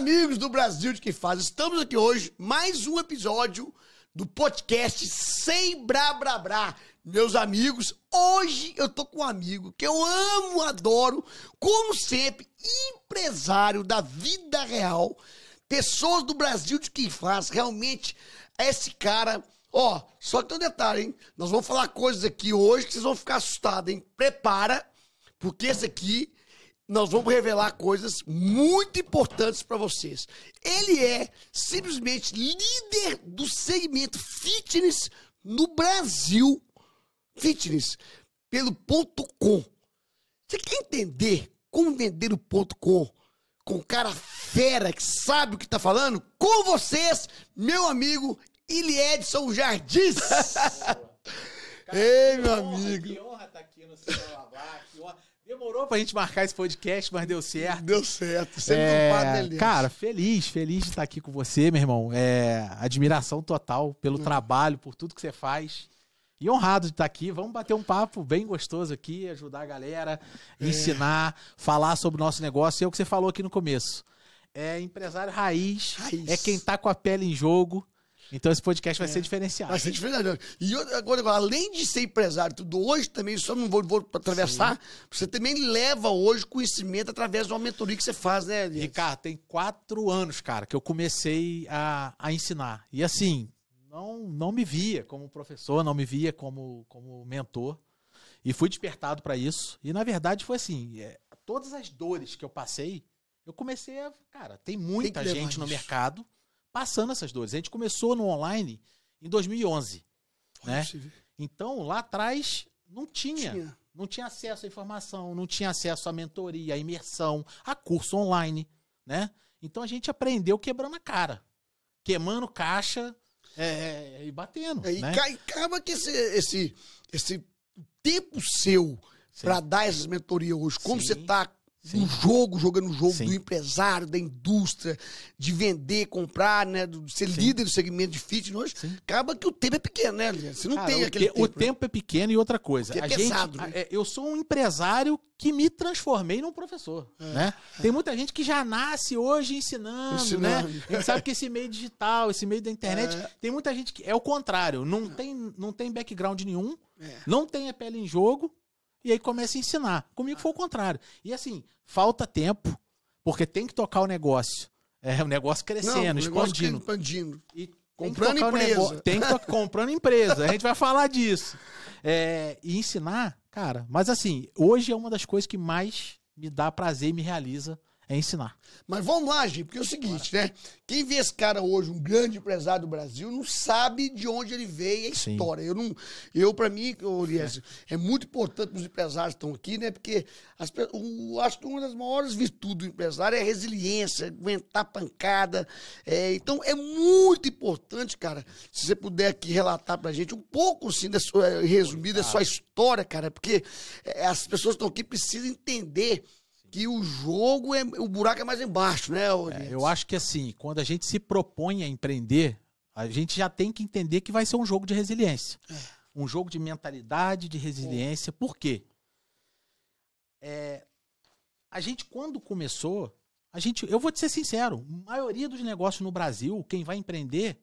amigos do Brasil de que faz. Estamos aqui hoje, mais um episódio do podcast Sem Bra Bra Bra. Meus amigos, hoje eu tô com um amigo que eu amo, adoro, como sempre, empresário da vida real, pessoas do Brasil de quem faz, realmente, esse cara. Ó, só que tem um detalhe, hein? Nós vamos falar coisas aqui hoje que vocês vão ficar assustados, hein? Prepara, porque esse aqui nós vamos revelar coisas muito importantes para vocês. Ele é simplesmente líder do segmento fitness no Brasil. Fitness pelo ponto .com. Você quer entender como vender o ponto .com com um cara fera que sabe o que tá falando? Com vocês, meu amigo Iliedson Jardim Ei, meu amigo. Que honra estar tá aqui no seu lavar, que honra. Demorou pra gente marcar esse podcast, mas deu certo. Deu certo, sempre é, padre, Cara, feliz, feliz de estar aqui com você, meu irmão. É, admiração total pelo hum. trabalho, por tudo que você faz. E honrado de estar aqui. Vamos bater um papo bem gostoso aqui, ajudar a galera, é. ensinar, falar sobre o nosso negócio. E é o que você falou aqui no começo. É empresário raiz, raiz. é quem tá com a pele em jogo. Então esse podcast vai é. ser diferenciado. Vai ser diferenciado. E eu, agora, além de ser empresário, tudo hoje também, só não vou, vou atravessar, Sim. você também leva hoje conhecimento através de uma mentoria que você faz, né, Elias? Ricardo, tem quatro anos, cara, que eu comecei a, a ensinar. E assim, não, não me via como professor, não me via como, como mentor. E fui despertado para isso. E na verdade foi assim: é, todas as dores que eu passei, eu comecei a. Cara, tem muita tem gente no isso. mercado passando essas dores. A gente começou no online em 2011, Pode né? Então, lá atrás não tinha, tinha, não tinha acesso à informação, não tinha acesso à mentoria, à imersão, a curso online, né? Então a gente aprendeu quebrando a cara, queimando caixa é, é, é e batendo. É, né? E acaba que esse, esse, esse tempo seu para dar essas mentorias hoje, como Sim. você está Sim. jogo, jogando o jogo Sim. do empresário, da indústria, de vender, comprar, né? De ser Sim. líder do segmento de fitness hoje, acaba que o tempo é pequeno, né, Você não Cara, tem aquele te, tempo. O né? tempo é pequeno e outra coisa. É a pesado, gente, né? É, eu sou um empresário que me transformei num professor, é. né? Tem muita gente que já nasce hoje ensinando, ensinando. né? A gente sabe que esse meio digital, esse meio da internet, é. tem muita gente que é o contrário, não, é. Tem, não tem background nenhum, é. não tem a pele em jogo, e aí começa a ensinar. Comigo ah. foi o contrário. E assim, falta tempo, porque tem que tocar o negócio. É, o negócio crescendo, Não, expandindo. Negócio expandindo. E comprando empresa. tem que comprando empresa. A gente vai falar disso. É, e ensinar, cara. Mas assim, hoje é uma das coisas que mais me dá prazer e me realiza é ensinar. Mas vamos lá, Gi, porque é o seguinte, Bora. né? Quem vê esse cara hoje, um grande empresário do Brasil, não sabe de onde ele veio a Sim. história. Eu não. Eu, para mim, Elias, é. é muito importante que os empresários estão aqui, né? Porque as, o, acho que uma das maiores virtudes do empresário é a resiliência, aguentar pancada. É, então, é muito importante, cara, se você puder aqui relatar pra gente um pouco, assim, da sua, eh, resumida, da sua história, cara, porque eh, as pessoas estão aqui precisam entender que o jogo é o buraco é mais embaixo, né? É, eu acho que assim, quando a gente se propõe a empreender, a gente já tem que entender que vai ser um jogo de resiliência, é. um jogo de mentalidade, de resiliência. É. Por quê? É, a gente quando começou, a gente, eu vou te ser sincero, a maioria dos negócios no Brasil, quem vai empreender,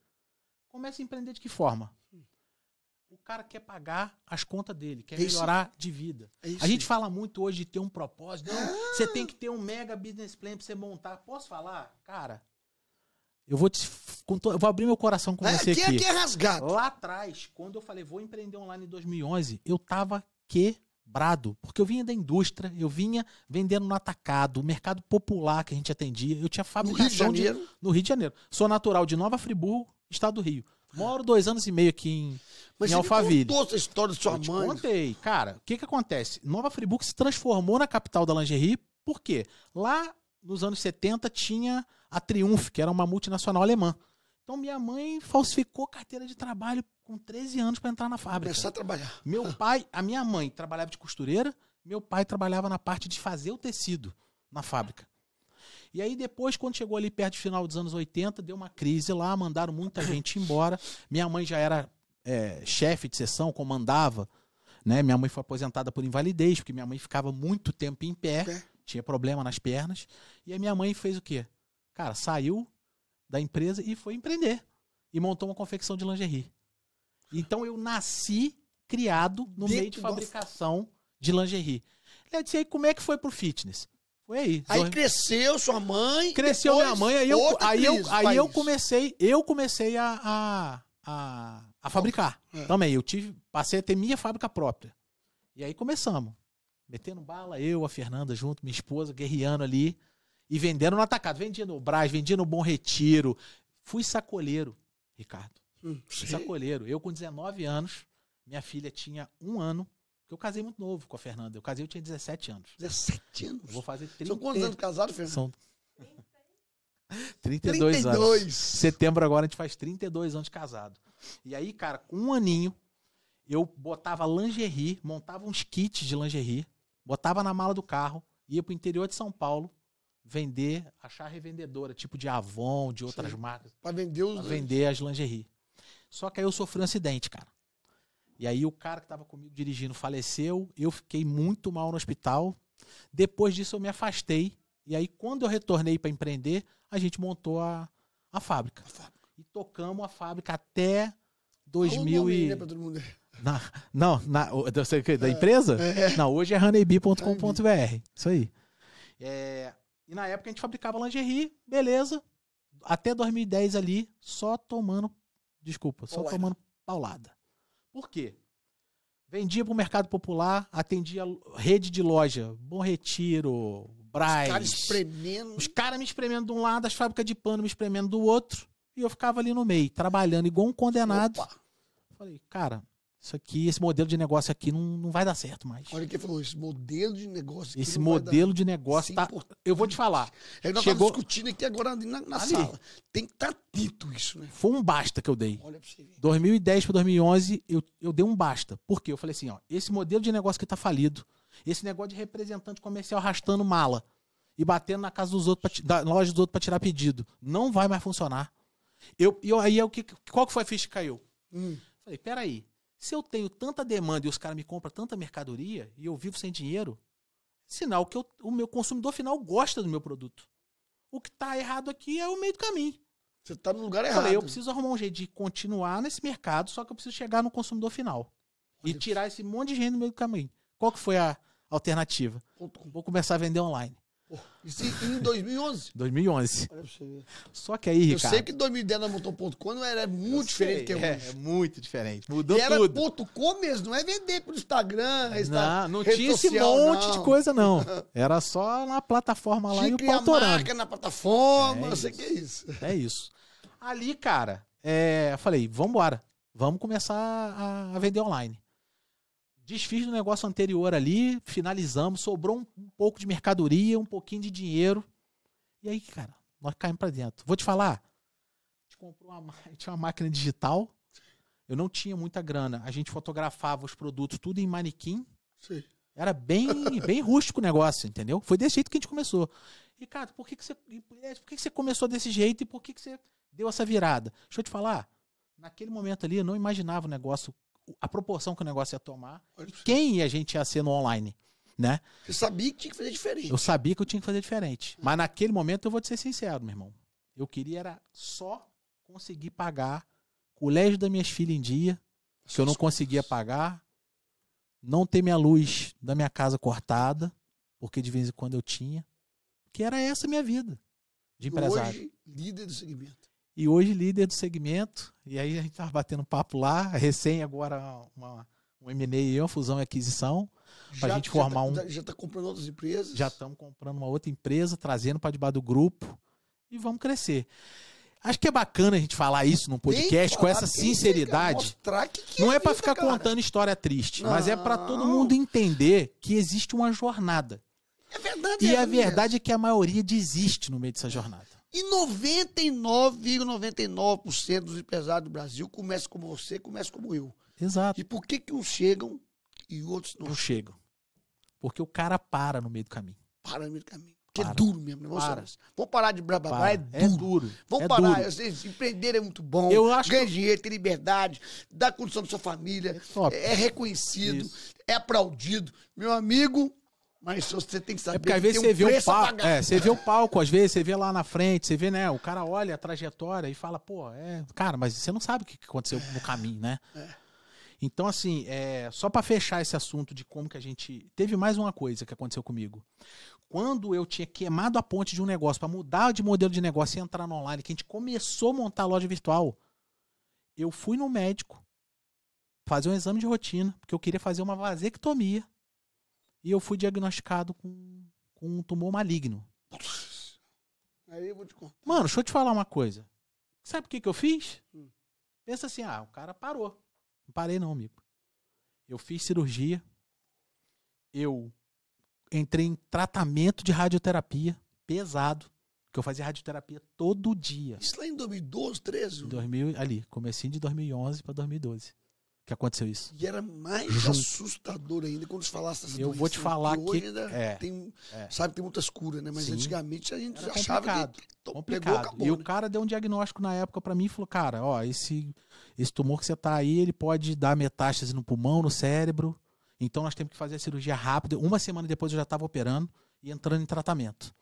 começa a empreender de que forma? cara quer pagar as contas dele, quer Isso. melhorar de vida. Isso. É a gente fala muito hoje de ter um propósito. Não, ah. você tem que ter um mega business plan pra você montar. Posso falar? Cara, eu vou te. Eu vou abrir meu coração com é, você é aqui. Aqui é rasgado. Lá atrás, quando eu falei, vou empreender online em 2011, eu tava quebrado. Porque eu vinha da indústria, eu vinha vendendo no atacado, o mercado popular que a gente atendia. Eu tinha fabricação no Rio de Janeiro. De, no Rio de Janeiro. Sou natural de Nova Friburgo, estado do Rio. Moro dois anos e meio aqui em, Mas em Alphaville. Mas contou essa história da sua Eu mãe. contei. Cara, o que que acontece? Nova Friburgo se transformou na capital da lingerie, por quê? Lá nos anos 70 tinha a Triumph, que era uma multinacional alemã. Então minha mãe falsificou carteira de trabalho com 13 anos para entrar na fábrica. Começar a trabalhar. Meu ah. pai, a minha mãe trabalhava de costureira, meu pai trabalhava na parte de fazer o tecido na fábrica. E aí depois, quando chegou ali perto do final dos anos 80, deu uma crise lá, mandaram muita gente embora. Minha mãe já era é, chefe de sessão, comandava. Né? Minha mãe foi aposentada por invalidez, porque minha mãe ficava muito tempo em pé, pé, tinha problema nas pernas. E a minha mãe fez o quê? Cara, saiu da empresa e foi empreender. E montou uma confecção de lingerie. Então eu nasci criado no meio de fabricação de lingerie. Ele disse, aí como é que foi pro fitness? Foi aí. Aí cresceu sua mãe. Cresceu minha mãe, aí eu, aí eu, aí eu comecei, eu comecei a, a, a, a fabricar. É. Também. Eu tive, passei a ter minha fábrica própria. E aí começamos. Metendo bala, eu, a Fernanda junto, minha esposa, guerreando ali. E vendendo no atacado. Vendia no Brás, vendia no Bom Retiro. Fui sacoleiro, Ricardo. Hum, Fui sacoleiro. Eu com 19 anos, minha filha tinha um ano. Porque eu casei muito novo com a Fernanda. Eu casei, eu tinha 17 anos. 17 anos? Eu vou fazer 30. São quantos anos casados, Fernanda? São 32, 32 anos. Setembro agora a gente faz 32 anos de casado. E aí, cara, com um aninho, eu botava lingerie, montava uns kits de lingerie, botava na mala do carro, ia pro interior de São Paulo vender, achar revendedora, tipo de Avon, de outras Sim. marcas. Pra vender os. Pra vender as lingerie. Só que aí eu sofri um acidente, cara. E aí o cara que estava comigo dirigindo faleceu, eu fiquei muito mal no hospital. Depois disso eu me afastei. E aí quando eu retornei para empreender, a gente montou a, a fábrica. a fábrica. E tocamos a fábrica até 2000 nome, e... Né, todo mundo. Na, não, na, da é. empresa? É. Não, hoje é honeybee.com.br. Isso aí. É, e na época a gente fabricava lingerie, beleza. Até 2010 ali, só tomando. Desculpa, só tomando paulada. Por quê? Vendia para o mercado popular, atendia rede de loja, Bom Retiro, Braz. Os caras espremendo. Os caras me espremendo de um lado, as fábricas de pano me espremendo do outro. E eu ficava ali no meio, trabalhando igual um condenado. Opa. Falei, cara, isso aqui, esse modelo de negócio aqui não, não vai dar certo mais. Olha que falou, esse modelo de negócio aqui Esse modelo de negócio tá. Eu vou te falar. É, nós tá chegou... discutindo aqui agora na, na sala. Tem que estar tá dito isso, né? Foi um basta que eu dei. Olha pra você ver. 2010 para 2011, eu, eu dei um basta. Por quê? Eu falei assim, ó, esse modelo de negócio que tá falido, esse negócio de representante comercial arrastando mala e batendo na casa dos outros, pra, da loja dos outros para tirar pedido, não vai mais funcionar. Eu, eu aí é o que qual que foi a ficha que caiu? Hum. Falei, peraí. aí se eu tenho tanta demanda e os caras me compram tanta mercadoria e eu vivo sem dinheiro, é sinal que eu, o meu consumidor final gosta do meu produto. O que está errado aqui é o meio do caminho. Você está no lugar errado. eu preciso arrumar um jeito de continuar nesse mercado, só que eu preciso chegar no consumidor final. e tirar esse monte de gente do meio do caminho. Qual que foi a alternativa? Vou começar a vender online. Isso em 2011. 2011. Só que aí, Ricardo. Eu sei que 2010 nós montamos ponto com, era muito diferente do que é é, hoje. É, é muito diferente. Mudou e tudo. era ponto com mesmo, não é vender pro Instagram, Não, não tinha esse monte não. de coisa, não. Era só na plataforma lá tinha e o pau marca na plataforma, é sei que é isso. É isso. Ali, cara, é, eu falei, vamos embora. Vamos começar a, a vender online desfiz do negócio anterior ali, finalizamos, sobrou um, um, pouco de mercadoria, um pouquinho de dinheiro. E aí, cara, nós caímos para dentro. Vou te falar, a comprou uma, tinha uma máquina digital, eu não tinha muita grana. A gente fotografava os produtos tudo em manequim. Sim. Era bem, bem rústico o negócio, entendeu? Foi desse jeito que a gente começou. Ricardo, por que, que, você, por que, que você começou desse jeito e por que, que você deu essa virada? Deixa eu te falar, naquele momento ali eu não imaginava o negócio a proporção que o negócio ia tomar, quem a gente ia ser no online, né? Você sabia que tinha que fazer diferente. Eu sabia que eu tinha que fazer diferente. Mas naquele momento, eu vou te ser sincero, meu irmão. Eu queria era só conseguir pagar o colégio das minhas filhas em dia, que eu não conseguia pagar, não ter minha luz da minha casa cortada, porque de vez em quando eu tinha, que era essa minha vida de empresário. Hoje, líder do segmento e hoje líder do segmento. E aí a gente estava batendo papo lá, recém agora uma, uma M&A, uma fusão e aquisição, para a gente formar já tá, um... Já está comprando outras empresas? Já estamos comprando uma outra empresa, trazendo para debaixo do grupo e vamos crescer. Acho que é bacana a gente falar isso num podcast com essa sinceridade. Que que não é, é para ficar cara. contando história triste, não. mas é para todo mundo entender que existe uma jornada. É verdade. E é a verdade mesmo. é que a maioria desiste no meio dessa jornada. E 99,99% ,99 dos empresários do Brasil começam como você, começam como eu. Exato. E por que, que uns chegam e outros não, não chegam? Porque o cara para no meio do caminho. Para no meio do caminho. Porque é para. é duro mesmo, né? Para. Vamos parar de blá blá blá, é duro. É duro. Vamos é parar. Duro. Empreender é muito bom. Eu acho ganha que... dinheiro, tem liberdade, dá condição da sua família, é, é reconhecido, Isso. é aplaudido. Meu amigo, mas você tem que saber. É porque às vezes você um vê um palco. É, você vê o palco, às vezes, você vê lá na frente, você vê, né? O cara olha a trajetória e fala, pô, é. Cara, mas você não sabe o que aconteceu no caminho, né? É. Então, assim, é, só para fechar esse assunto de como que a gente. Teve mais uma coisa que aconteceu comigo. Quando eu tinha queimado a ponte de um negócio para mudar de modelo de negócio e entrar no online, que a gente começou a montar a loja virtual, eu fui no médico fazer um exame de rotina, porque eu queria fazer uma vasectomia e eu fui diagnosticado com, com um tumor maligno. Aí eu vou te contar. Mano, deixa eu te falar uma coisa. Sabe o que, que eu fiz? Hum. Pensa assim, ah, o cara parou. Não parei não, amigo. Eu fiz cirurgia. Eu entrei em tratamento de radioterapia pesado, que eu fazia radioterapia todo dia. Isso lá em 2012, 13? 2000, ali, comecinho de 2011 para 2012 que aconteceu isso. E era mais Junto. assustador ainda quando se falasse essas Eu vou te falar que, que é, tem, é. sabe, tem muitas curas, né? Mas Sim. antigamente a gente era achava complicado, que complicado. pegou, acabou, E né? o cara deu um diagnóstico na época para mim e falou: "Cara, ó, esse esse tumor que você tá aí, ele pode dar metástase no pulmão, no cérebro. Então nós temos que fazer a cirurgia rápida. Uma semana depois eu já estava operando e entrando em tratamento.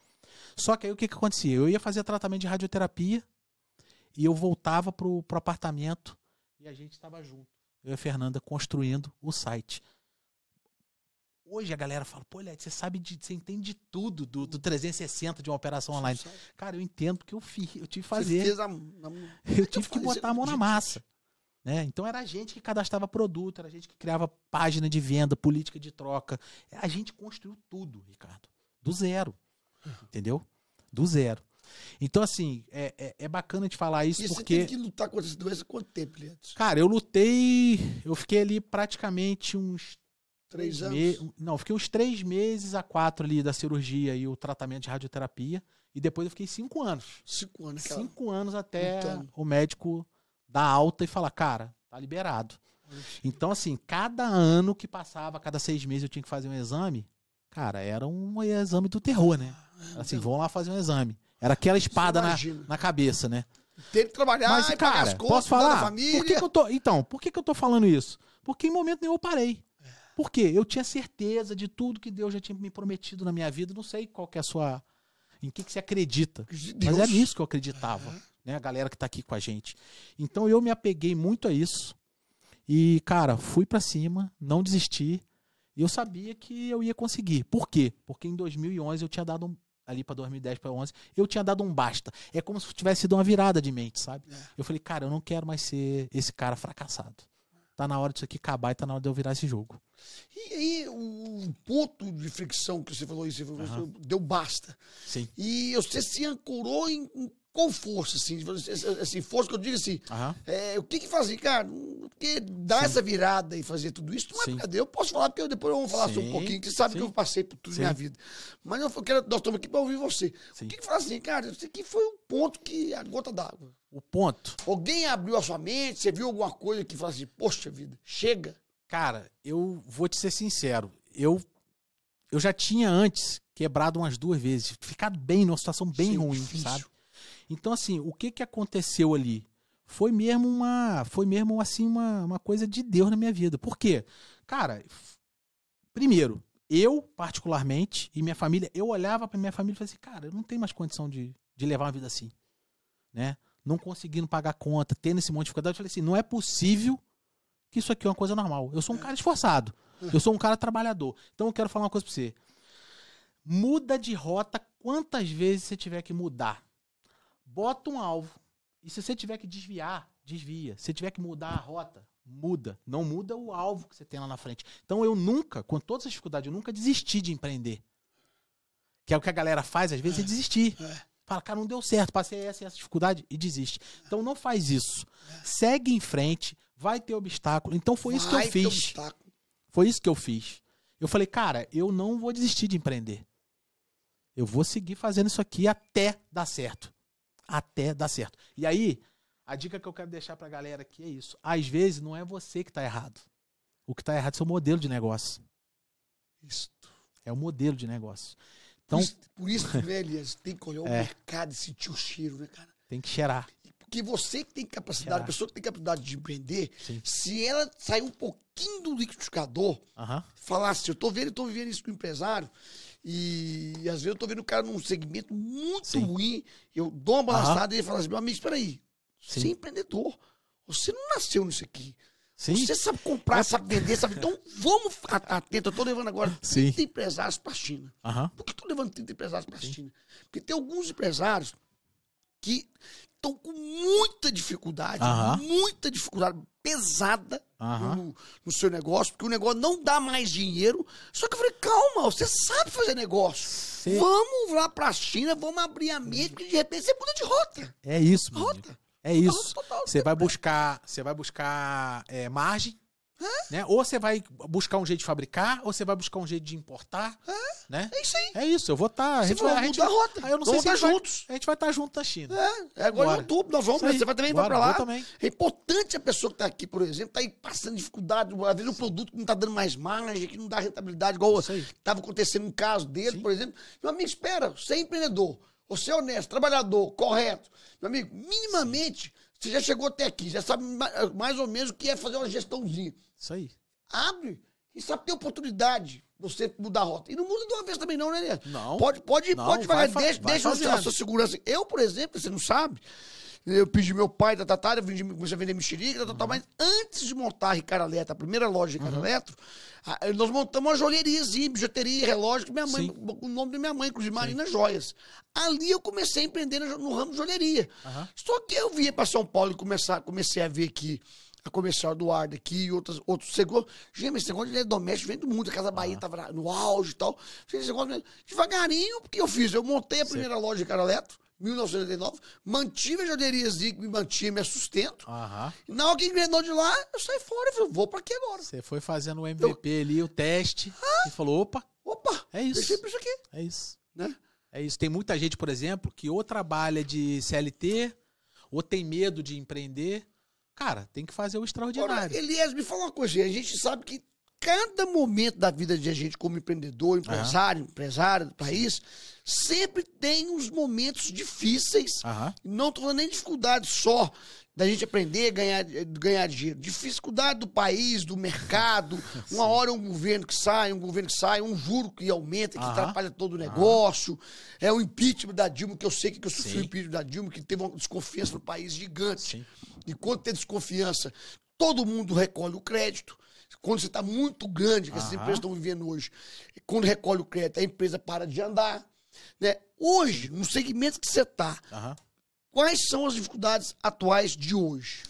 Só que aí o que que acontecia? Eu ia fazer tratamento de radioterapia e eu voltava pro, pro apartamento e a gente estava junto eu e a Fernanda construindo o site. Hoje a galera fala, pô, Led, você sabe de, você entende de tudo do, do 360 de uma operação online. Cara, eu entendo porque eu fiz, eu tive que fazer. A, a, eu tive que botar a mão na massa. Né? Então era a gente que cadastrava produto, era a gente que criava página de venda, política de troca. A gente construiu tudo, Ricardo. Do zero. Uhum. Entendeu? Do zero. Então, assim, é, é, é bacana de falar isso e porque. Você tem que lutar contra essa doença quanto tempo, Leandro? Cara, eu lutei. Eu fiquei ali praticamente uns. Três anos? Me... Não, fiquei uns três meses a quatro ali da cirurgia e o tratamento de radioterapia. E depois eu fiquei cinco anos. Cinco anos, cara. Cinco anos até o médico dar alta e falar, cara, tá liberado. Então, assim, cada ano que passava, cada seis meses eu tinha que fazer um exame, cara, era um exame do terror, né? Ah, é assim, vão lá fazer um exame. Era aquela espada na, na cabeça, né? Teve que trabalhar, Mas, cara, as contas, posso falar? família. Por que, que, eu tô... Então, por que, que eu tô falando isso? Porque em momento nenhum eu parei. É. Por quê? Eu tinha certeza de tudo que Deus já tinha me prometido na minha vida. Não sei qual que é a sua. Em que, que você acredita. Mas é nisso que eu acreditava. Né? A galera que tá aqui com a gente. Então eu me apeguei muito a isso. E, cara, fui para cima, não desisti. E eu sabia que eu ia conseguir. Por quê? Porque em 2011 eu tinha dado ali para 2010 para 11, eu tinha dado um basta. É como se tivesse sido uma virada de mente, sabe? É. Eu falei, cara, eu não quero mais ser esse cara fracassado. Tá na hora disso aqui acabar e tá na hora de eu virar esse jogo. E aí, o ponto de fricção que você falou isso, uhum. deu basta. Sim. E você se ancorou em com força, assim, assim força que eu digo assim, uhum. é, o que que fazer, cara? Porque dar essa virada e fazer tudo isso não é brincadeira. Eu posso falar, porque eu, depois eu vou falar só um pouquinho, que você sabe que eu passei por tudo na minha vida. Mas eu quero, nós estamos aqui para ouvir você. O que que fala assim, cara, isso aqui foi um ponto que a gota d'água. O ponto. Alguém abriu a sua mente, você viu alguma coisa que fala assim, poxa vida, chega. Cara, eu vou te ser sincero, eu, eu já tinha antes quebrado umas duas vezes, ficado bem numa situação bem ruim, difícil. sabe? Então, assim, o que, que aconteceu ali? Foi mesmo uma. Foi mesmo assim uma, uma coisa de Deus na minha vida. Por quê? Cara, primeiro, eu, particularmente, e minha família, eu olhava para minha família e falei assim, cara, eu não tenho mais condição de, de levar uma vida assim. Né? Não conseguindo pagar conta, tendo esse monte de dificuldade. Eu falei assim, não é possível que isso aqui é uma coisa normal. Eu sou um é. cara esforçado. Eu sou um cara trabalhador. Então eu quero falar uma coisa pra você. Muda de rota quantas vezes você tiver que mudar bota um alvo. E se você tiver que desviar, desvia. Se tiver que mudar a rota, muda. Não muda o alvo que você tem lá na frente. Então eu nunca, com toda essa dificuldade, eu nunca desisti de empreender. Que é o que a galera faz, às vezes, é, desistir. É. É. Fala, cara, não deu certo, passei essa essa dificuldade e desiste. Então não faz isso. Segue em frente, vai ter obstáculo. Então foi vai isso que eu fiz. Foi isso que eu fiz. Eu falei, cara, eu não vou desistir de empreender. Eu vou seguir fazendo isso aqui até dar certo até dar certo. E aí, a dica que eu quero deixar para a galera aqui é isso. Às vezes não é você que está errado. O que está errado é seu modelo de negócio. É o modelo de negócio. Então, por isso, por isso velho, né, tem que olhar o é. mercado e sentir o cheiro, né, cara? Tem que cheirar. Porque você que tem capacidade, a pessoa que tem capacidade de empreender, se ela sair um pouquinho do liquidificador, uh -huh. falar assim, eu estou vendo, eu tô vivendo isso com o empresário, e às vezes eu tô vendo o cara num segmento muito Sim. ruim, eu dou uma balançada e ele fala assim: meu amigo, espera aí, você é empreendedor, você não nasceu nisso aqui. Sim. Você sabe comprar, sabe vender, sabe. Então vamos ficar atento. Eu estou levando agora 30 Sim. empresários para China. Uhum. Por que estou levando 30 empresários para China? Porque tem alguns empresários que estão com muita dificuldade, muita dificuldade pesada no, no, seu negócio, porque o negócio não dá mais dinheiro. Só que eu falei, calma, você sabe fazer negócio. Cê... Vamos lá pra China, vamos abrir a mente, porque de repente você muda de rota. É isso, mano. Rota. É isso. Você vai buscar, você vai buscar é, margem, Hã? Né? Ou você vai buscar um jeito de fabricar, ou você vai buscar um jeito de importar. Hã? Né? É isso aí. É isso, eu vou estar. Tá, a gente vai, a gente, a rota. Ah, eu não vamos tá vai, juntos. a gente vai estar tá junto da China. É, é agora Bora. em outubro, nós vamos, você vai também Bora, pra lá. Também. É importante a pessoa que está aqui, por exemplo, está aí passando dificuldade, às vezes o um produto que não está dando mais margem, que não dá rentabilidade, igual estava acontecendo um caso dele, Sim. por exemplo. Meu amigo, espera, você é empreendedor, você é honesto, trabalhador, correto. Meu amigo, minimamente. Sim você já chegou até aqui, já sabe mais ou menos o que é fazer uma gestãozinha. Isso aí. Abre e sabe ter oportunidade você mudar a rota. E não muda de uma vez também, não, né, Não. Pode, pode, não, pode vai, deixa, vai deixa a sua segurança. Eu, por exemplo, você não sabe, eu pedi meu pai, da Tatá, tá, tá, eu vendi, comecei a vender mexerica, tá, tá, tá uhum. mas antes de montar a Ricardo Eletro, a primeira loja de Ricardo uhum. Eletro, eh, nós montamos uma joalheriazinha, bijuteria, relógio, minha mãe, o nome da minha mãe, inclusive, Marina Sim. Joias. Ali eu comecei a empreender no ramo de joalheria. Uhum. Só que eu vim para São Paulo e começar, comecei a ver que a comercial Eduardo aqui e outras, outros segmentos. Gente, esse negócio de doméstico vem do mundo. A Casa Bahia estava no auge e tal. Esse negócio, devagarinho, porque eu fiz. Eu montei a primeira Sim. loja de cara eletro. 1989, mantive a joalheria me mantive meu sustento. Uhum. na hora que engrenou de lá, eu saí fora. Eu falei, vou pra aqui agora. Você foi fazendo o então, MVP eu... ali, o teste, ah, e falou, opa. Opa, é isso. deixei pra isso aqui. É isso. Né? É isso. Tem muita gente, por exemplo, que ou trabalha de CLT, ou tem medo de empreender. Cara, tem que fazer o extraordinário. Ora, Elias, me fala uma coisa. A gente sabe que cada momento da vida de a gente como empreendedor, empresário, uhum. empresário do país, sempre tem uns momentos difíceis. Uhum. Não estou falando nem dificuldade só da gente aprender, ganhar, ganhar dinheiro. Dificuldade do país, do mercado. Uma hora um governo que sai, um governo que sai, um juro que aumenta, que atrapalha todo o negócio. É o impeachment da Dilma, que eu sei que eu sofri o impeachment da Dilma, que teve uma desconfiança no país gigante. Sim. E quando tem desconfiança, todo mundo recolhe o crédito. Quando você está muito grande, que essas empresas estão vivendo hoje, quando recolhe o crédito, a empresa para de andar. Né? Hoje, no segmento que você está, quais são as dificuldades atuais de hoje?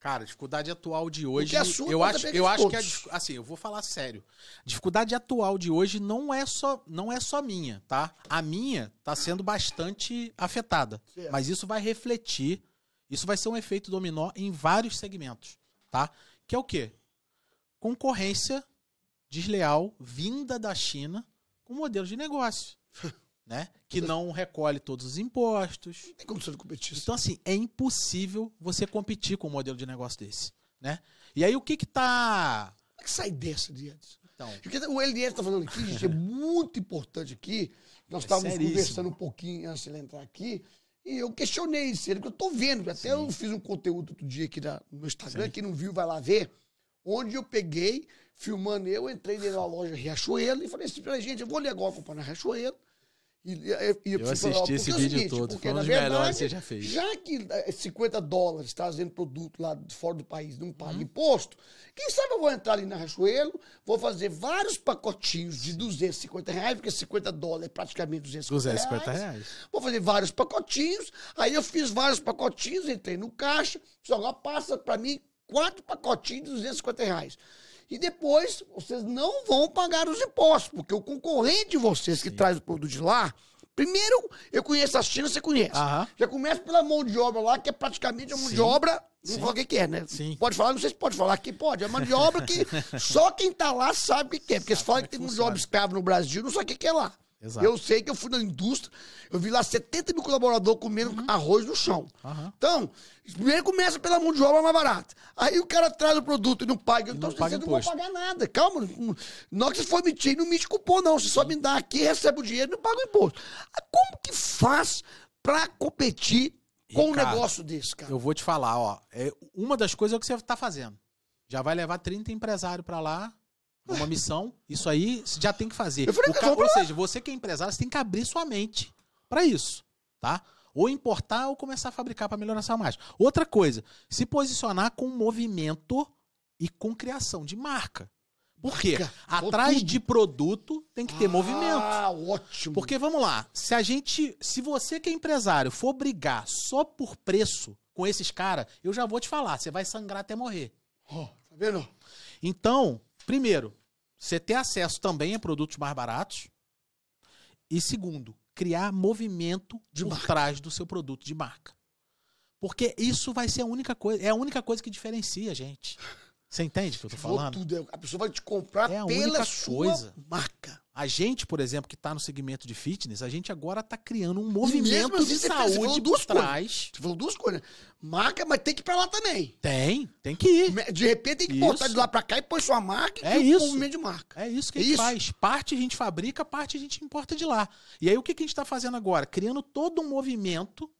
Cara, a dificuldade atual de hoje. É eu acho, é eu acho que é assim, eu vou falar sério. A dificuldade atual de hoje não é só não é só minha, tá? A minha tá sendo bastante afetada, certo. mas isso vai refletir, isso vai ser um efeito dominó em vários segmentos, tá? Que é o quê? concorrência desleal vinda da China com modelo de negócio, né? Que não recolhe todos os impostos. Não tem como você competir. Então assim, é impossível você competir com um modelo de negócio desse, né? E aí o que que tá Como é que sai dessa, Diante? Então, o LDS está falando aqui, gente, é muito importante aqui. Nós estávamos é conversando um pouquinho antes de ele entrar aqui. E eu questionei isso, ele, porque eu estou vendo. Até Sim. eu fiz um conteúdo outro dia aqui no meu Instagram, Sim. quem não viu vai lá ver onde eu peguei, filmando eu, entrei na loja Riachuelo e falei assim pra gente, eu vou ligar agora comprar na Riachuelo. E, e, e eu assisti esse é vídeo seguinte, todo, porque, foi um dos verdade, melhores que você já fez. Já que 50 eh, dólares trazendo produto lá de fora do país, não paga uhum. imposto, quem sabe eu vou entrar ali na Rachoeiro, vou fazer vários pacotinhos de 250 reais, porque 50 dólares é praticamente 250, 250 reais. reais. Vou fazer vários pacotinhos, aí eu fiz vários pacotinhos, entrei no caixa, só agora passa para mim quatro pacotinhos de 250 reais. E depois, vocês não vão pagar os impostos, porque o concorrente de vocês que traz o produto de lá, primeiro, eu conheço a China, você conhece. Aham. Já começa pela mão de obra lá, que é praticamente a mão Sim. de obra não Sim. fala o que, é, né? Sim. Pode falar, não sei se pode falar aqui, pode. É mão de obra que só quem tá lá sabe o que, é. Porque sabe ah, se fala que, é que tem mão de obra escrava no Brasil, não sabe o que é lá. Exato. Eu sei que eu fui na indústria, eu vi lá 70 mil colaboradores comendo uhum. arroz no chão. Uhum. Então, primeiro começa pela mão de obra mais barata. Aí o cara traz o produto e não paga. então, não paga você imposto. não vai pagar nada. Calma. Na hora é que você for mentir, não me cupom, não. Você só uhum. me dá aqui, recebe o dinheiro e não paga o imposto. Ah, como que faz para competir com um negócio desse, cara? Eu vou te falar, ó. É, uma das coisas é o que você está fazendo. Já vai levar 30 empresários para lá uma missão, isso aí você já tem que fazer. Eu falei, o tá, ca... Ou seja, você que é empresário, você tem que abrir sua mente para isso, tá? Ou importar ou começar a fabricar para melhorar sua margem. Outra coisa, se posicionar com movimento e com criação de marca. Por quê? Marca, Atrás de produto tem que ter ah, movimento. Ah, ótimo. Porque vamos lá, se a gente, se você que é empresário for brigar só por preço com esses caras, eu já vou te falar, você vai sangrar até morrer. Oh, tá vendo? Então, primeiro, você ter acesso também a produtos mais baratos. E segundo, criar movimento de por marca. trás do seu produto de marca. Porque isso vai ser a única coisa, é a única coisa que diferencia a gente. Você entende o que eu tô falando? Tudo, é, a pessoa vai te comprar é pela sua coisa. marca. A gente, por exemplo, que está no segmento de fitness, a gente agora está criando um movimento assim, de saúde fez, duas trás. Você falou duas coisas. Marca, mas tem que ir para lá também. Tem, tem que ir. De repente tem que isso. botar de lá para cá e pôr sua marca é e isso. o movimento de marca. É isso que é a gente isso. faz. Parte a gente fabrica, parte a gente importa de lá. E aí o que a gente está fazendo agora? Criando todo um movimento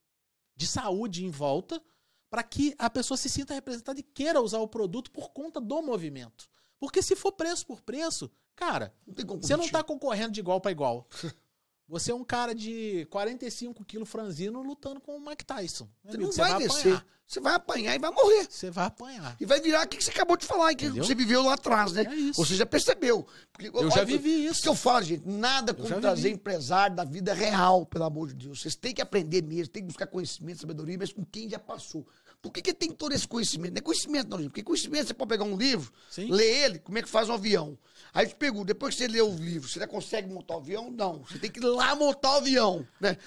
de saúde em volta para que a pessoa se sinta representada e queira usar o produto por conta do movimento. Porque se for preço por preço, cara, não você não tá concorrendo de igual para igual. Você é um cara de 45 quilos franzino lutando com o Mike Tyson. Você amigo, não vai, vai Apanhar. Você vai apanhar e vai morrer. Você vai apanhar. E vai virar o que você acabou de falar, que Entendeu? você viveu lá atrás, né? É isso. Você já percebeu. Porque, eu já vivi isso. que eu falo, gente, nada como trazer empresário da vida real, pelo amor de Deus. Vocês têm que aprender mesmo, têm que buscar conhecimento, sabedoria, mas com quem já passou. Por que, que tem todo esse conhecimento? Não é conhecimento, não, gente. Porque conhecimento você pode pegar um livro, Sim. ler ele, como é que faz um avião. Aí eu te pergunto, depois que você lê o livro, você já consegue montar o avião? Não. Você tem que ir lá montar o avião. Né?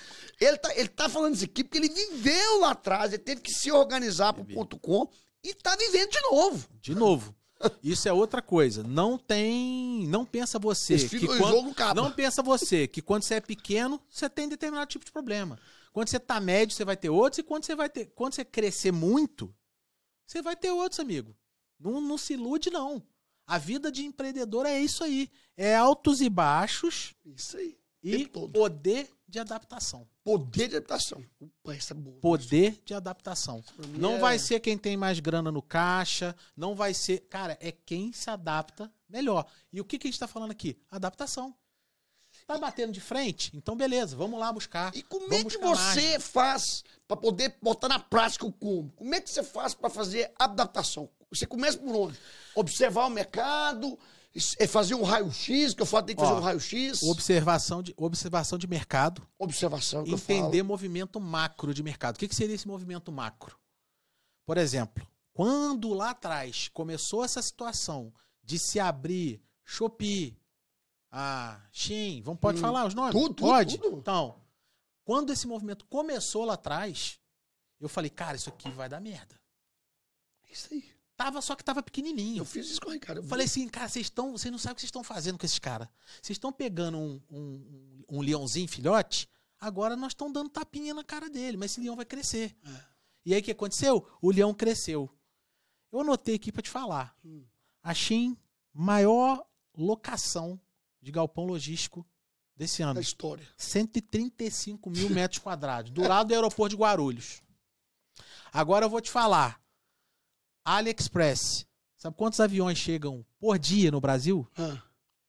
Ele, tá, ele tá falando isso aqui porque ele viveu lá atrás, ele teve que se organizar pro ponto com e tá vivendo de novo. De novo. Isso é outra coisa. Não tem, não pensa você Esse que quando, não pensa você que quando você é pequeno você tem determinado tipo de problema. Quando você tá médio, você vai ter outros. E quando você vai ter, quando você crescer muito, você vai ter outros, amigo. Não, não se ilude, não. A vida de empreendedor é isso aí. É altos e baixos. Isso aí. E poder de adaptação. Poder de adaptação. Opa, essa é boa. Poder de adaptação. Não é... vai ser quem tem mais grana no caixa, não vai ser. Cara, é quem se adapta melhor. E o que, que a gente está falando aqui? Adaptação. Tá batendo de frente? Então, beleza, vamos lá buscar. E como é que você mais. faz para poder botar na prática o combo? Como é que você faz para fazer adaptação? Você começa por onde? Observar o mercado, é fazer um raio-x, que eu falo, tem que Ó, fazer um raio-x. Observação de, observação de mercado. Observação, que Entender movimento macro de mercado. O que, que seria esse movimento macro? Por exemplo, quando lá atrás começou essa situação de se abrir Shopee, a ah, Shein, vamos, pode hum, falar os nomes? Tudo, pode. Tudo. Então, quando esse movimento começou lá atrás, eu falei, cara, isso aqui vai dar merda. isso aí. Tava, só que tava pequenininho. Eu fiz isso com o Ricardo. Eu falei assim, cara, vocês estão. Vocês não sabem o que vocês estão fazendo com esses caras. Vocês estão pegando um, um, um, leãozinho filhote, agora nós estamos dando tapinha na cara dele, mas esse leão vai crescer. É. E aí o que aconteceu? O leão cresceu. Eu anotei aqui para te falar. Hum. A maior locação de galpão logístico desse ano. Da história. 135 mil metros quadrados, do lado do aeroporto de Guarulhos. Agora eu vou te falar. AliExpress. Sabe quantos aviões chegam por dia no Brasil? Ah.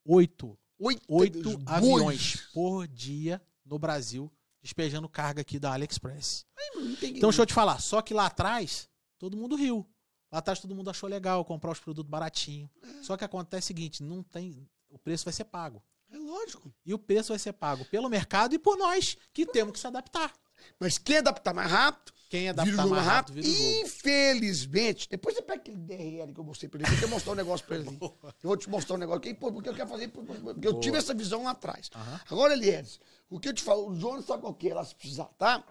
Oito. Oito, Oito aviões por dia no Brasil despejando carga aqui da AliExpress. Ai, mano, então deixa eu te falar. Só que lá atrás, todo mundo riu. Lá atrás todo mundo achou legal comprar os produtos baratinho. É. Só que acontece o seguinte, não tem o preço vai ser pago. É lógico. E o preço vai ser pago pelo mercado e por nós, que temos que se adaptar. Mas quem adaptar mais rápido. Quem adaptar mais rápido, rápido Infelizmente, depois você pega aquele DRL que eu mostrei pra ele, eu quero mostrar um negócio pra ele. eu vou te mostrar um negócio aqui, porque eu quero fazer, porque eu tive essa visão lá atrás. Uhum. Agora, Elias, o que eu te falo, o Jonas sabe qual que é lá se precisar, tá?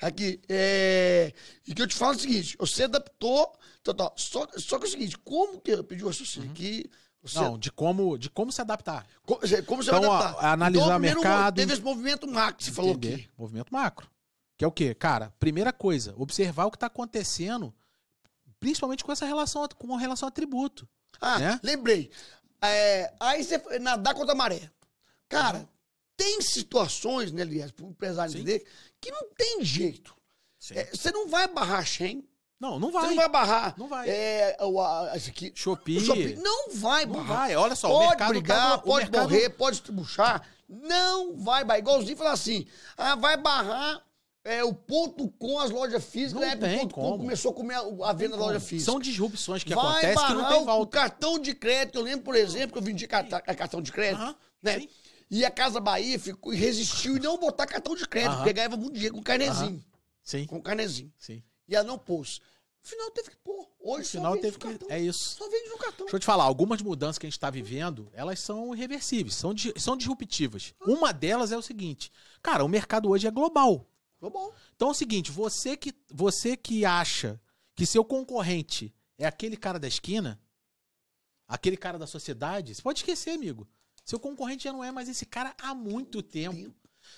Aqui, é... E que eu te falo é o seguinte, você adaptou, tá, tá, só, só que é o seguinte, como que eu pedi o raciocínio uhum. aqui... Você... Não, de como, de como se adaptar. como se então, adaptar. A, então, analisar então, o mercado. Teve esse movimento macro, você falou que Movimento macro. Que é o quê? Cara, primeira coisa, observar o que está acontecendo, principalmente com essa relação, com relação a tributo. Ah, né? lembrei. É, aí você nadar contra a maré. Cara, uhum. tem situações, né, Elias, para o empresário entender, que não tem jeito. É, você não vai barrar Shen, não, não vai. Você não vai barrar. Não vai. É, o, a, esse aqui. Shopee. Shopee. Não vai barrar. Não vai. Olha só, pode tá o mercado brigar, tá, pode mercado... morrer, pode estribuchar. Não vai barrar. Igualzinho falar assim, ah, vai barrar é, o ponto com as lojas físicas. Não é, tem ponto como. Com começou a comer a, venda da loja física. São disrupções que vai acontecem que não tem volta. O cartão de crédito. Eu lembro, por exemplo, que eu vendi cartão é, de crédito. né? Sim. E a Casa Bahia ficou, resistiu e não botar cartão de crédito. Pegava muito dinheiro com carnezinho. Sim. Com carnezinho. Sim. E a não pôs. No final teve que pôr. Hoje no final teve que. Cartão. É isso. Só vende no cartão. Deixa eu te falar, algumas mudanças que a gente está vivendo, elas são irreversíveis, são, di... são disruptivas. Ah. Uma delas é o seguinte: cara, o mercado hoje é global. Global. Então é o seguinte: você que, você que acha que seu concorrente é aquele cara da esquina, aquele cara da sociedade, você pode esquecer, amigo. Seu concorrente já não é mais esse cara há muito tempo.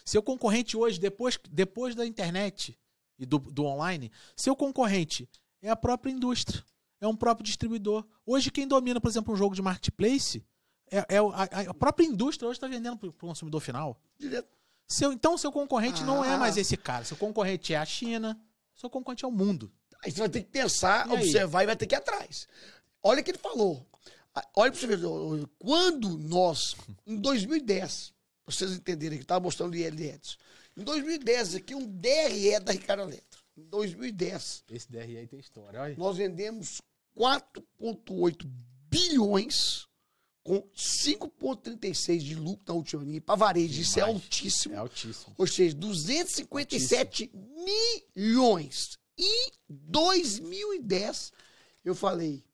Seu concorrente hoje, depois, depois da internet, e do, do online, seu concorrente é a própria indústria, é um próprio distribuidor. Hoje, quem domina, por exemplo, um jogo de marketplace é, é a, a, própria indústria hoje está vendendo para o consumidor final. Seu, então, seu concorrente ah. não é ah. mais esse cara. Seu concorrente é a China, seu concorrente é o mundo. Aí você vai ter que pensar, e observar aí? e vai ter que ir atrás. Olha o que ele falou. Olha para você ver, quando nós, em 2010, vocês entenderem que estava mostrando o IL em 2010, aqui um DRE da Ricardo Eletro. Em 2010. Esse DRE tem história, olha. Nós vendemos 4,8 bilhões com 5,36 de lucro na última linha para varejo. Demais. Isso é altíssimo. É altíssimo. Ou seja, 257 altíssimo. milhões. E 2010, eu falei,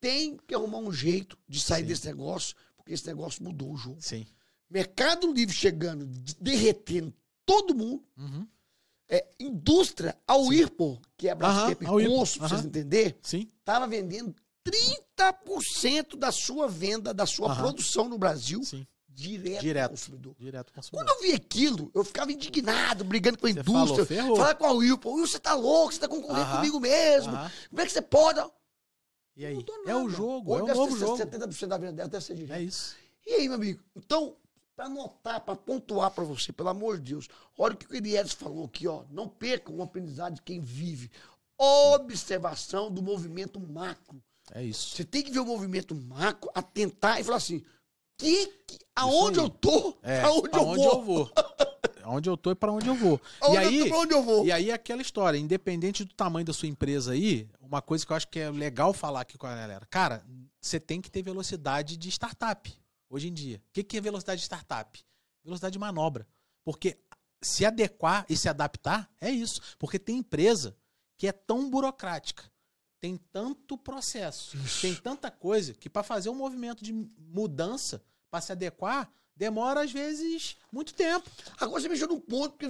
tem que arrumar um jeito de sair Sim. desse negócio, porque esse negócio mudou o jogo. Sim. Mercado Livre chegando, derretendo todo mundo. Uhum. É, indústria, ao Sim. que é a Brastemp uhum, Consul, pra vocês entenderem, estava vendendo 30% da sua venda, da sua uhum. produção no Brasil Sim. direto, direto ao consumidor. Direto consumidor. Quando eu vi aquilo, eu ficava indignado, brigando com a indústria. falar com a Will, Will, você tá louco, você tá concorrendo uhum. comigo mesmo. Uhum. Como é que você pode? E aí? É o jogo, Ou é o novo ser, jogo. 70% da venda dela deve ser direto. É isso. E aí, meu amigo? Então, para anotar, para pontuar para você, pelo amor de Deus. Olha o que o Edson falou aqui, ó. Não perca o aprendizado de quem vive. Observação do movimento macro. É isso. Você tem que ver o movimento macro, atentar e falar assim: que, que aonde eu tô? É, aonde eu, vou? eu vou? Aonde eu tô e para onde eu vou. e aí, eu tô, pra onde eu vou. E aí é aquela história, independente do tamanho da sua empresa aí, uma coisa que eu acho que é legal falar aqui com a galera. Cara, você tem que ter velocidade de startup hoje em dia. O que é velocidade de startup? Velocidade de manobra. Porque se adequar e se adaptar é isso. Porque tem empresa que é tão burocrática, tem tanto processo, tem tanta coisa que para fazer um movimento de mudança, para se adequar, demora às vezes muito tempo. Agora você mexeu num ponto que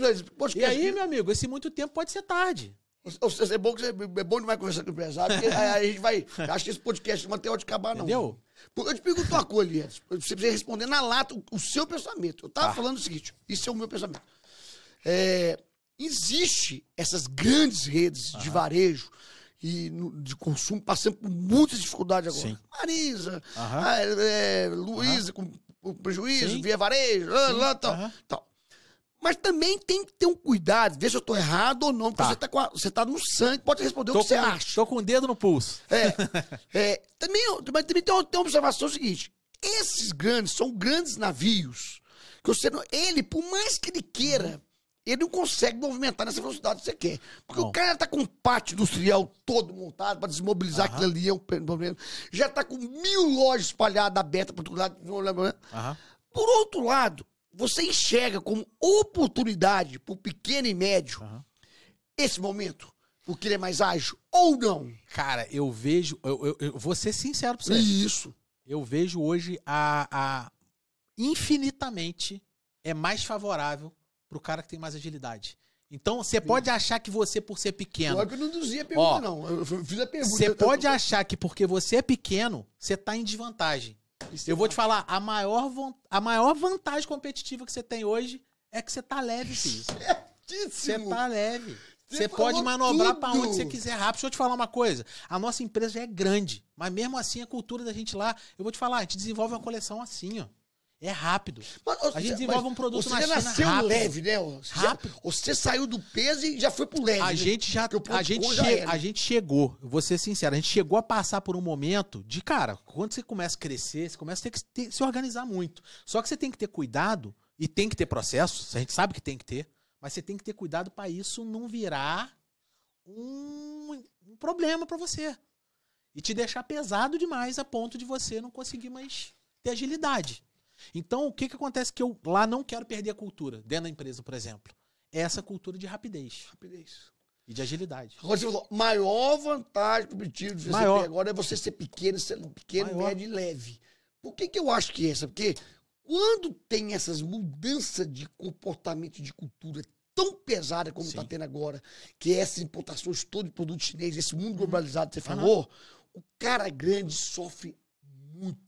E aí, meu amigo, esse muito tempo pode ser tarde. É bom que você, é bom demais conversar com o empresário, porque aí a gente vai. Acho que esse podcast não vai ter onde acabar, não. Entendeu? Eu te pergunto uma coisa, Você precisa responder na lata o, seu pensamento. Eu estava ah. Tá. falando o seguinte: isso é o meu pensamento. É, existe essas grandes redes Aham. de varejo e no, de consumo passando por muitas dificuldades agora. Sim. Marisa, é, Luísa com, com, prejuízo, Sim. via varejo, Sim. lá, tal, tal. Mas também tem que ter um cuidado, ver se eu estou errado ou não, porque tá. você está tá no sangue, pode responder tô o que com, você acha. Estou com o dedo no pulso. É. é também, mas também tem uma, tem uma observação seguinte: esses grandes são grandes navios. Que você não, ele, por mais que ele queira, ele não consegue movimentar nessa velocidade que você quer. Porque o cara tá com um pátio industrial todo montado para desmobilizar uh -huh. aquilo ali, é um problema. Já tá com mil lojas espalhadas, abertas para todo lado. Uh né? -huh. Por outro lado, você enxerga como oportunidade para o pequeno e médio uhum. esse momento? Porque ele é mais ágil ou não? Cara, eu vejo. Eu, eu, eu vou ser sincero para você. Isso. Eu vejo hoje a, a infinitamente é mais favorável para o cara que tem mais agilidade. Então, você pode achar que você, por ser pequeno. Claro que eu não induzi a pergunta, Ó, não. Eu fiz a pergunta. Você pode eu... achar que porque você é pequeno, você tá em desvantagem. Eu vou te falar, a maior, a maior vantagem competitiva que você tem hoje é que você tá leve, filho. Você tá leve. Você, pode manobrar para onde você quiser rápido. Deixa eu te falar uma coisa. A nossa empresa já é grande, mas mesmo assim a cultura da gente lá, eu vou te falar, a gente desenvolve uma coleção assim, ó. É rápido. Mas, a gente desenvolve um produto você na China nasceu rápido. leve, né? Você rápido. Já, você saiu do peso e já foi pro leve. A né? gente já, a gente, já a gente chegou, vou ser sincero, a gente chegou a passar por um momento de, cara, quando você começa a crescer, você começa a ter que ter, se organizar muito. Só que você tem que ter cuidado e tem que ter processos, a gente sabe que tem que ter, mas você tem que ter cuidado para isso não virar um, um problema para você. E te deixar pesado demais a ponto de você não conseguir mais ter agilidade. Então, o que, que acontece que eu lá não quero perder a cultura, dentro da empresa, por exemplo? é Essa cultura de rapidez. Rapidez. E de agilidade. você falou, maior vantagem para o de maior. você ter agora é você ser pequeno, ser pequeno, maior. médio e leve. Por que, que eu acho que é essa? Porque quando tem essas mudanças de comportamento de cultura tão pesada como está tendo agora, que é essas importações todas de produto chinês, esse mundo uhum. globalizado que você falou, uhum. o cara grande sofre muito.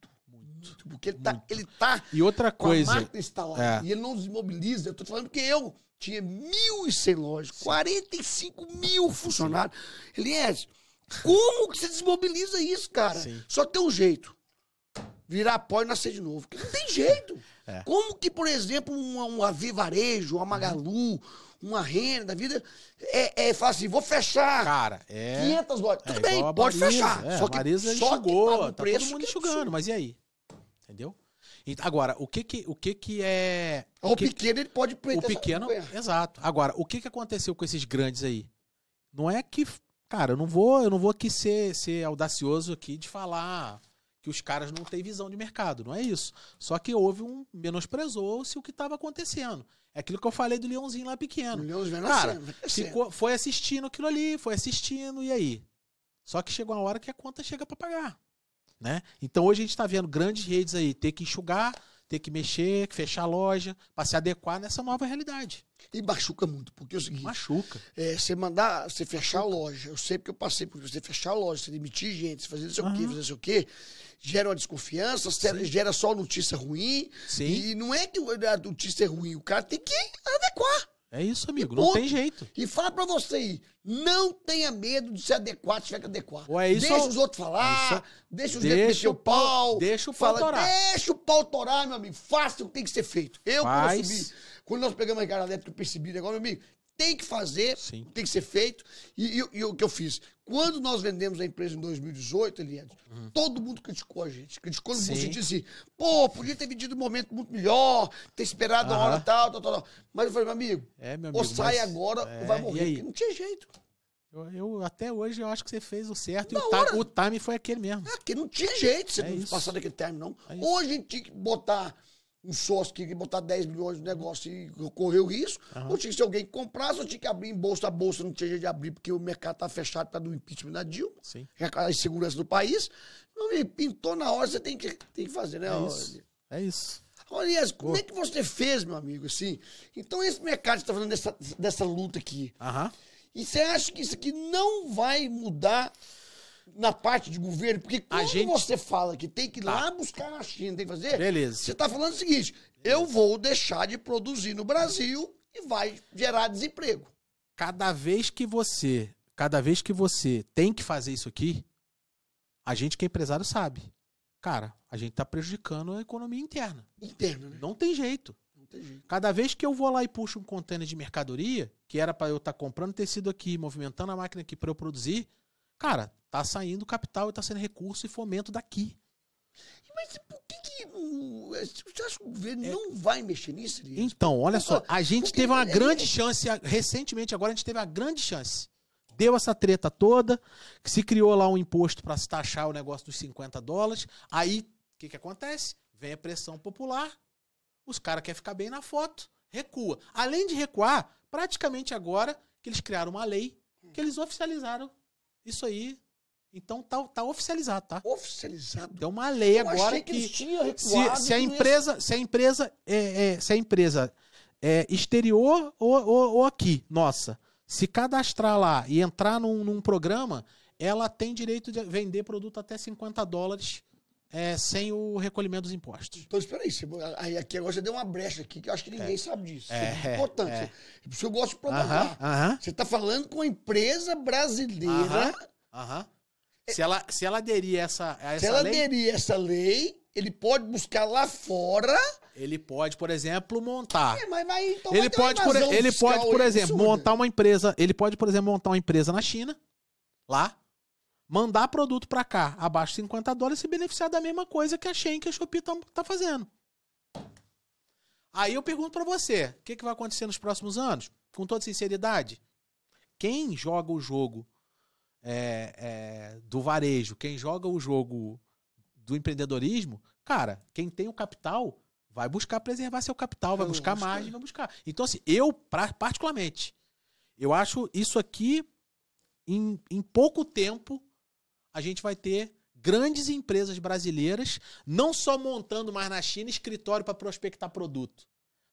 Muito. Porque ele tá, Ele tá e outra coisa, a marca instalada. É. E ele não desmobiliza. Eu tô falando que eu tinha 1.100 lojas, 45 mil funcionários. Elias, como que você desmobiliza isso, cara? Sim. Só tem um jeito. Virar pó e nascer de novo. não tem jeito. É. Como que, por exemplo, um avivarejo Vivarejo, uma Magalu, uma renda da vida, é, é, fala assim, vou fechar. Cara, é... 500 lojas. Tudo é bem, pode fechar. É, só que, Marisa só enxugou, tá que paga tá preço todo mundo enxugando, mas e aí? Entendeu? Então Agora, o que que, o que, que é. O, o que pequeno que, ele pode O pequeno, exato. Agora, o que, que aconteceu com esses grandes aí? Não é que. Cara, eu não vou, eu não vou aqui ser, ser audacioso aqui de falar que os caras não têm visão de mercado. Não é isso. Só que houve um. menosprezou-se o que estava acontecendo. É aquilo que eu falei do leãozinho lá pequeno. Leãozinho cara, nascendo, ficou, foi assistindo aquilo ali, foi assistindo, e aí? Só que chegou uma hora que a conta chega para pagar. Né? Então hoje a gente está vendo grandes redes aí ter que enxugar, ter que mexer, fechar a loja, para se adequar nessa nova realidade. E machuca muito, porque é o seguinte. Machuca. É, você mandar, você fechar a loja, eu sei porque eu passei por você fechar a loja, você demitir gente, você fazer não sei uhum. o quê, fazer não sei o quê, gera uma desconfiança, Sim. gera só notícia ruim. Sim. E não é que a notícia é ruim, o cara tem que adequar. É isso, amigo. Não tem jeito. E fala pra você aí, não tenha medo de ser adequado se que adequar. Ou isso, deixa é ou... os outros falar, isso. É- deixa os deixa mexer o pau. Deixa o pau fala, torar. Deixa o pau torar, meu amigo. Faça o que tem que ser feito. Eu percebi, quando nós pegamos a Ricardo Elétrica, eu percebi, agora, meu amigo, tem que fazer, Sim. tem que ser feito. E, e, e, o que eu fiz? Quando nós vendemos a empresa em 2018, Eliade, uhum. todo mundo criticou a gente. Criticou no sentido assim, pô, podia ter vendido um momento muito melhor, ter esperado uhum. uma hora tal, tal, tal, tal. Mas eu falei, meu amigo, é, meu amigo ou sai agora é, ou vai morrer. Não tinha jeito. Eu, eu, até hoje eu acho que você fez o certo Na e o, hora, time, o time foi aquele mesmo. É, que não tinha jeito você é não passar daquele time, não. É hoje a gente tinha que botar um sócio que botar 10 milhões no negócio e correr o risco, uhum. ou tinha que ser alguém que comprasse, ou tinha que abrir em bolsa, a bolsa não tinha jeito de abrir, porque o mercado tá fechado para do impeachment da Dilma, Sim. É a insegurança do país. E pintou na hora, você tem que, tem que fazer, né? É isso. É isso. Aliás, como é que você fez, meu amigo, assim? Então esse mercado está falando dessa, dessa luta aqui. Uhum. E você acha que isso aqui não vai mudar na parte de governo, porque quando gente... você fala que tem que ir tá. lá buscar na China, tem que fazer, Beleza. você está falando o seguinte: Beleza. eu vou deixar de produzir no Brasil e vai gerar desemprego. Cada vez que você, cada vez que você tem que fazer isso aqui, a gente que é empresário sabe. Cara, a gente está prejudicando a economia interna. Interna, né? Não tem jeito. Cada vez que eu vou lá e puxo um contêiner de mercadoria, que era para eu estar tá comprando tecido aqui, movimentando a máquina aqui para eu produzir, Cara, tá saindo capital e tá sendo recurso e fomento daqui. Mas por que, que é, você acha que o governo é... não vai mexer nisso? Então, olha só, a gente Porque teve uma é... é grande é. chance, recentemente agora a gente teve uma grande chance. Deu essa treta toda, que se criou lá um imposto para se taxar o negócio dos 50 dólares. Aí, o que, que acontece? Vem a pressão popular, os caras querem ficar bem na foto, recua. Além de recuar, praticamente agora que eles criaram uma lei que eles oficializaram isso aí. Então tá, tá oficializado, tá? Oficializado. deu uma lei Eu agora que, que se, se, a empresa, se a empresa, é, é, se a empresa é exterior ou, ou, ou, aqui, nossa, se cadastrar lá e entrar num, num programa, ela tem direito de vender produto até 50 dólares é, sem o recolhimento dos impostos. Então, espera aí. Você, aqui agora você deu uma brecha aqui que eu acho que ninguém é. sabe disso. É, é importante. É. Você, é. eu gosto de propagar. Uh -huh, uh -huh. Você está falando com a empresa brasileira. Uh -huh, se, ela, se ela aderir a essa, a essa se ela aderir a essa lei, ele pode buscar lá fora... Ele pode, por exemplo, montar. É, mas vai, então ele pode, por, ele pode, por exemplo, absurda. montar uma empresa. Ele pode, por exemplo, montar uma empresa na China, lá, mandar produto para cá abaixo de 50 dólares e se beneficiar da mesma coisa que a Shein, que a Shopee tá, tá fazendo. Aí eu pergunto para você, o que, que vai acontecer nos próximos anos? Com toda sinceridade, quem joga o jogo é, é, do varejo, quem joga o jogo do empreendedorismo, cara, quem tem o capital vai buscar preservar seu capital, vai eu buscar margem, vai buscar. Então, assim, eu, particularmente, eu acho isso aqui, em, em pouco tempo, a gente vai ter grandes empresas brasileiras não só montando mais na China escritório para prospectar produto,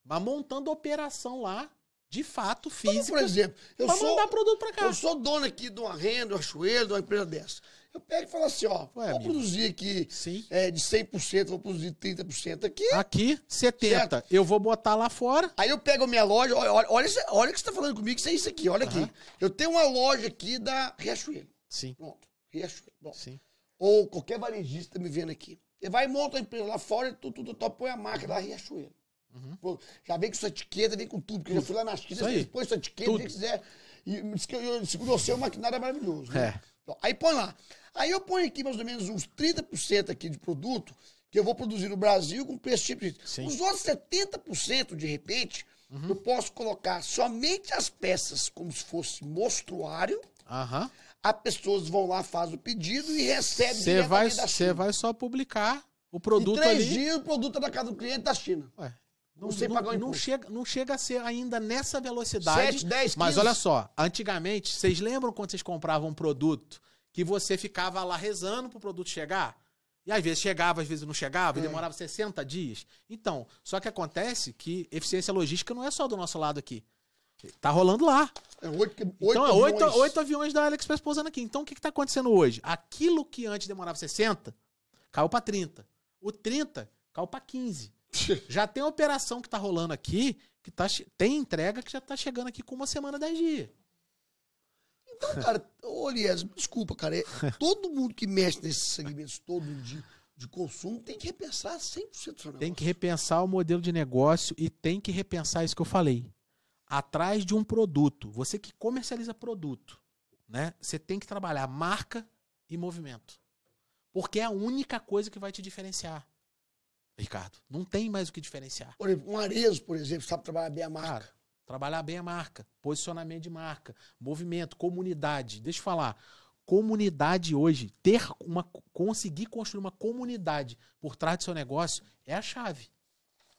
mas montando operação lá, de fato, então, física. Como, por exemplo, eu sou, mandar produto para cá. Eu sou dono aqui de uma renda, uma chueira, de uma empresa dessa. Eu pego e falo assim, ó, Ué, vou amigo, produzir aqui é, de 100%, vou produzir 30% aqui. Aqui, 70%. Certo? Eu vou botar lá fora. Aí eu pego a minha loja, olha, olha, olha, o que você está falando comigo, que isso é isso aqui, olha aqui. Eu tenho uma loja aqui da Riachuelo. Sim. Pronto. Riachuelo. Bom. Sim. Ou qualquer varejista me vendo aqui. Você vai e monta uma empresa lá fora, tu, tu, tu, tu põe a marca lá, Riachuelo. Uhum. Pô, já vem com sua etiqueta, vem com tudo. Porque eu já fui lá na China, você põe sua etiqueta, quem se quiser. E diz que eu, segundo você, é um maquinário é maravilhoso. Né? É. Então, aí põe lá. Aí eu ponho aqui mais ou menos uns 30% aqui de produto que eu vou produzir no Brasil com preço tipo de... Sim. Os outros 70%, de repente, uhum. eu posso colocar somente as peças como se fosse mostruário. Aham. As pessoas vão lá, faz o pedido e recebe Você vai, Você vai só publicar o produto em três ali. dias o produto da é casa do cliente da China. Ué, não, não sei não, pagar Não chega, não chega a ser ainda nessa velocidade. 7, 10, 15. Mas olha só, antigamente, vocês lembram quando vocês compravam um produto que você ficava lá rezando pro produto chegar? E às vezes chegava, às vezes não chegava, é. e demorava 60 dias. Então, só que acontece que eficiência logística não é só do nosso lado aqui. Tá rolando lá. É oito, oito então, é oito, aviões. oito aviões da AliExpress pousando aqui. Então, o que, que tá acontecendo hoje? Aquilo que antes demorava 60, caiu para 30. O 30 caiu para 15. já tem operação que tá rolando aqui, que tá, tem entrega que já tá chegando aqui com uma semana, 10 dias. Então, cara, olha, desculpa, cara. É, todo mundo que mexe nesses segmentos todo dia de consumo tem que repensar 100% do seu negócio. Tem que repensar o modelo de negócio e tem que repensar isso que eu falei atrás de um produto. Você que comercializa produto, né? Você tem que trabalhar marca e movimento. Porque é a única coisa que vai te diferenciar. Ricardo, não tem mais o que diferenciar. Por exemplo, um Arezo, por exemplo, sabe trabalhar bem a marca. Cara, trabalhar bem a marca, posicionamento de marca, movimento, comunidade. Deixa eu falar comunidade hoje, ter uma, conseguir construir uma comunidade por trás do seu negócio é a chave.